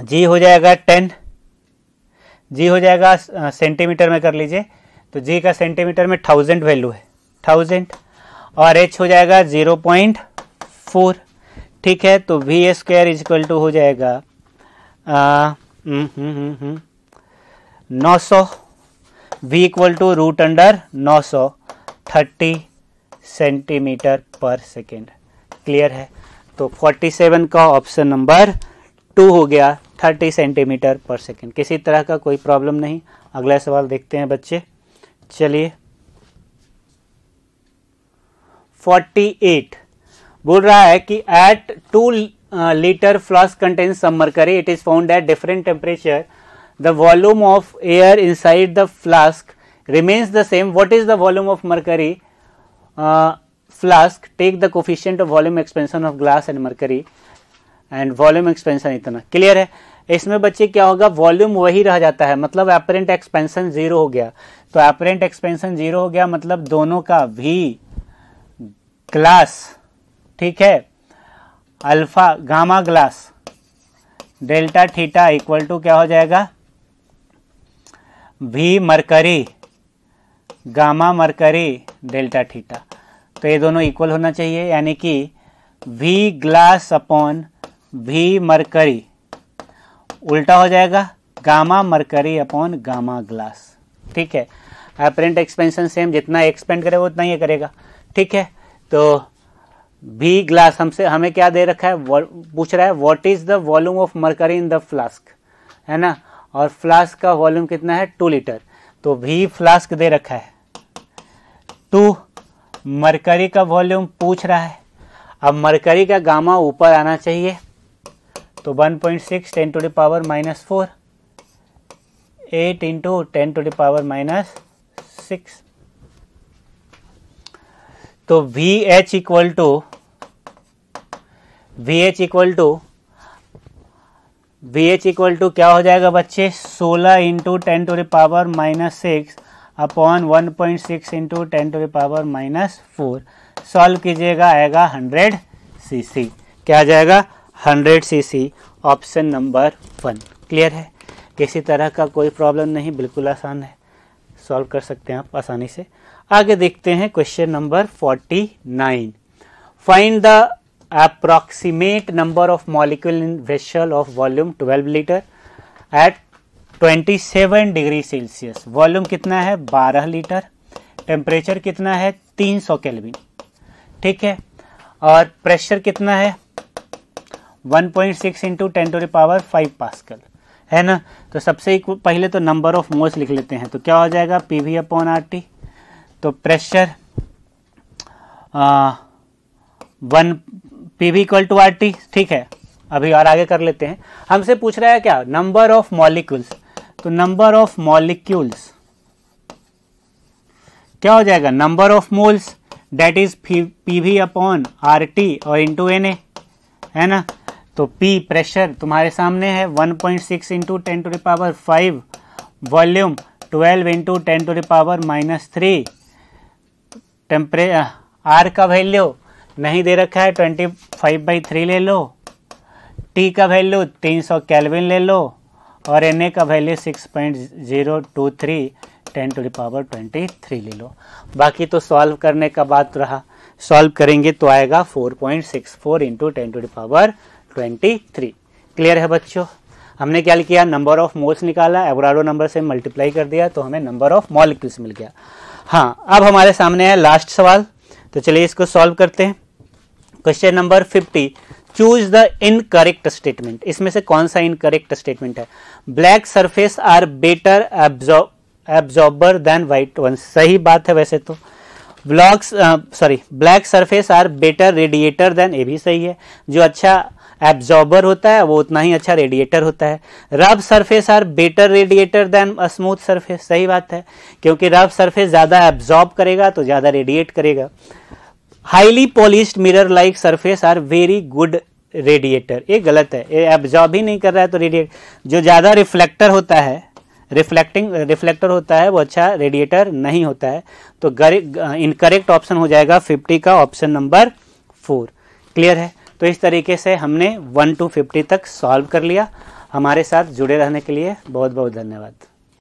जी हो जाएगा टेन जी हो जाएगा सेंटीमीटर में कर लीजिए तो जी का सेंटीमीटर में थाउजेंड वैल्यू है थाउजेंड और एच हो जाएगा ज़ीरो पॉइंट फोर ठीक है तो V square is equal to हो जाएगा हम्म, हम्म, हम्म, नौ सौ V equal to root under नौ सौ thirty centimetre per second clear है तो 47 का ऑप्शन नंबर टू हो गया 30 सेंटीमीटर पर सेकेंड किसी तरह का कोई प्रॉब्लम नहीं अगला सवाल देखते हैं बच्चे चलिए 48 बोल रहा है कि at two litre flask contain some mercury it is found at different temperature the volume of air inside the flask remains the same what is the volume of mercury flask take the coefficient of volume expansion of glass and mercury and volume expansion इतना clear है इसमें बच्चे क्या होगा volume वही रह जाता है मतलब एपरेंट एक्सपेंशन जीरो हो गया तो एपरेंट एक्सपेंशन जीरो हो गया मतलब दोनों का भी ग्लास ठीक है alpha gamma glass delta theta equal to क्या हो जाएगा V mercury gamma mercury delta theta तो ये दोनों इक्वल होना चाहिए यानी कि V glass upon V mercury उल्टा हो जाएगा gamma mercury upon gamma glass ठीक है अपरेंट एक्सपेंशन सेम जितना एक्सपेंड करेगा उतना ही करेगा ठीक है तो भी ग्लास हमसे हमें क्या दे रखा है पूछ रहा है what is the volume of mercury in the flask है ना और फ्लास्क का वॉल्यूम कितना है टू लीटर तो भी फ्लास्क दे रखा है टू मरकरी का वॉल्यूम पूछ रहा है अब मरकरी का गामा ऊपर आना चाहिए तो 1.6 point six ten to the power minus four eight into ten to the power minus six तो V H equal to V H equal to V H equal to क्या हो जाएगा बच्चे 16 into ten to the power minus six upon one point six into ten to the power minus four solve कीजिएगा आएगा hundred C C क्या आ जाएगा hundred CC option number one clear है किसी तरह का कोई प्रॉब्लम नहीं बिल्कुल आसान है सॉल्व कर सकते हैं आप आसानी से आगे देखते हैं question number forty nine find the approximate number of molecule in vessel of volume twelve litre at twenty seven degree Celsius volume कितना है बारह लीटर टेम्परेचर कितना है तीन सौ ठीक है और प्रेशर कितना है 1.6 point six into ten to the power five pascal है ना तो सबसे पहले तो नंबर ऑफ मोल्स लिख लेते हैं तो क्या हो जाएगा P V upon R T तो pressure one P V equal to R T ठीक है अभी और आगे कर लेते हैं हमसे पूछ रहा है क्या नंबर ऑफ मॉलिक्यूल्स तो नंबर ऑफ मॉलिक्यूल्स क्या हो जाएगा number of moles that is P V upon R T और इंटू एन ए है ना तो पी प्रेशर तुम्हारे सामने है 1.6 point six into ten to the power five volume 12 into ten to the power minus three temperature R का value नहीं दे रखा है 25 फाइव बाई थ्री ले लो टी का वैल्यू 300 सौ कैलविन ले लो और एन ए का value 6.023 point zero two three ten to the power twenty three ले लो बाकी तो सॉल्व करने का बात रहा सॉल्व करेंगे तो आएगा 4.64 point six four into ten to the power 23 clear है बच्चों हमने क्या किया नंबर ऑफ मोल्स निकाला एवराडो नंबर से मल्टीप्लाई कर दिया तो हमें नंबर ऑफ मॉलिक्यूल्स मिल गया हाँ अब हमारे सामने है लास्ट सवाल तो चलिए इसको सॉल्व करते हैं question number 50 choose the incorrect statement इसमें से कौन सा इनकरेक्ट स्टेटमेंट है black surface are better absorber than white one सही बात है वैसे तो blocks sorry black surface are better radiator than ये भी सही है जो अच्छा एब्जॉर्बर होता है वो उतना ही अच्छा रेडिएटर होता है rough surface are better radiator than smooth surface सही बात है क्योंकि रब सरफेस ज़्यादा एब्जॉर्ब करेगा तो ज़्यादा रेडिएट करेगा highly polished mirror like surface are very good radiator ये गलत है ये एब्जॉर्ब ही नहीं कर रहा है तो रेडिएट जो ज़्यादा रिफ्लेक्टर होता है रिफ्लेक्टिंग रिफ्लेक्टर होता है वो अच्छा रेडिएटर नहीं होता है तो इनकरेक्ट ऑप्शन हो जाएगा फिफ्टी का ऑप्शन नंबर फोर क्लियर है तो इस तरीके से हमने वन टू फिफ्टी तक सॉल्व कर लिया हमारे साथ जुड़े रहने के लिए बहुत बहुत धन्यवाद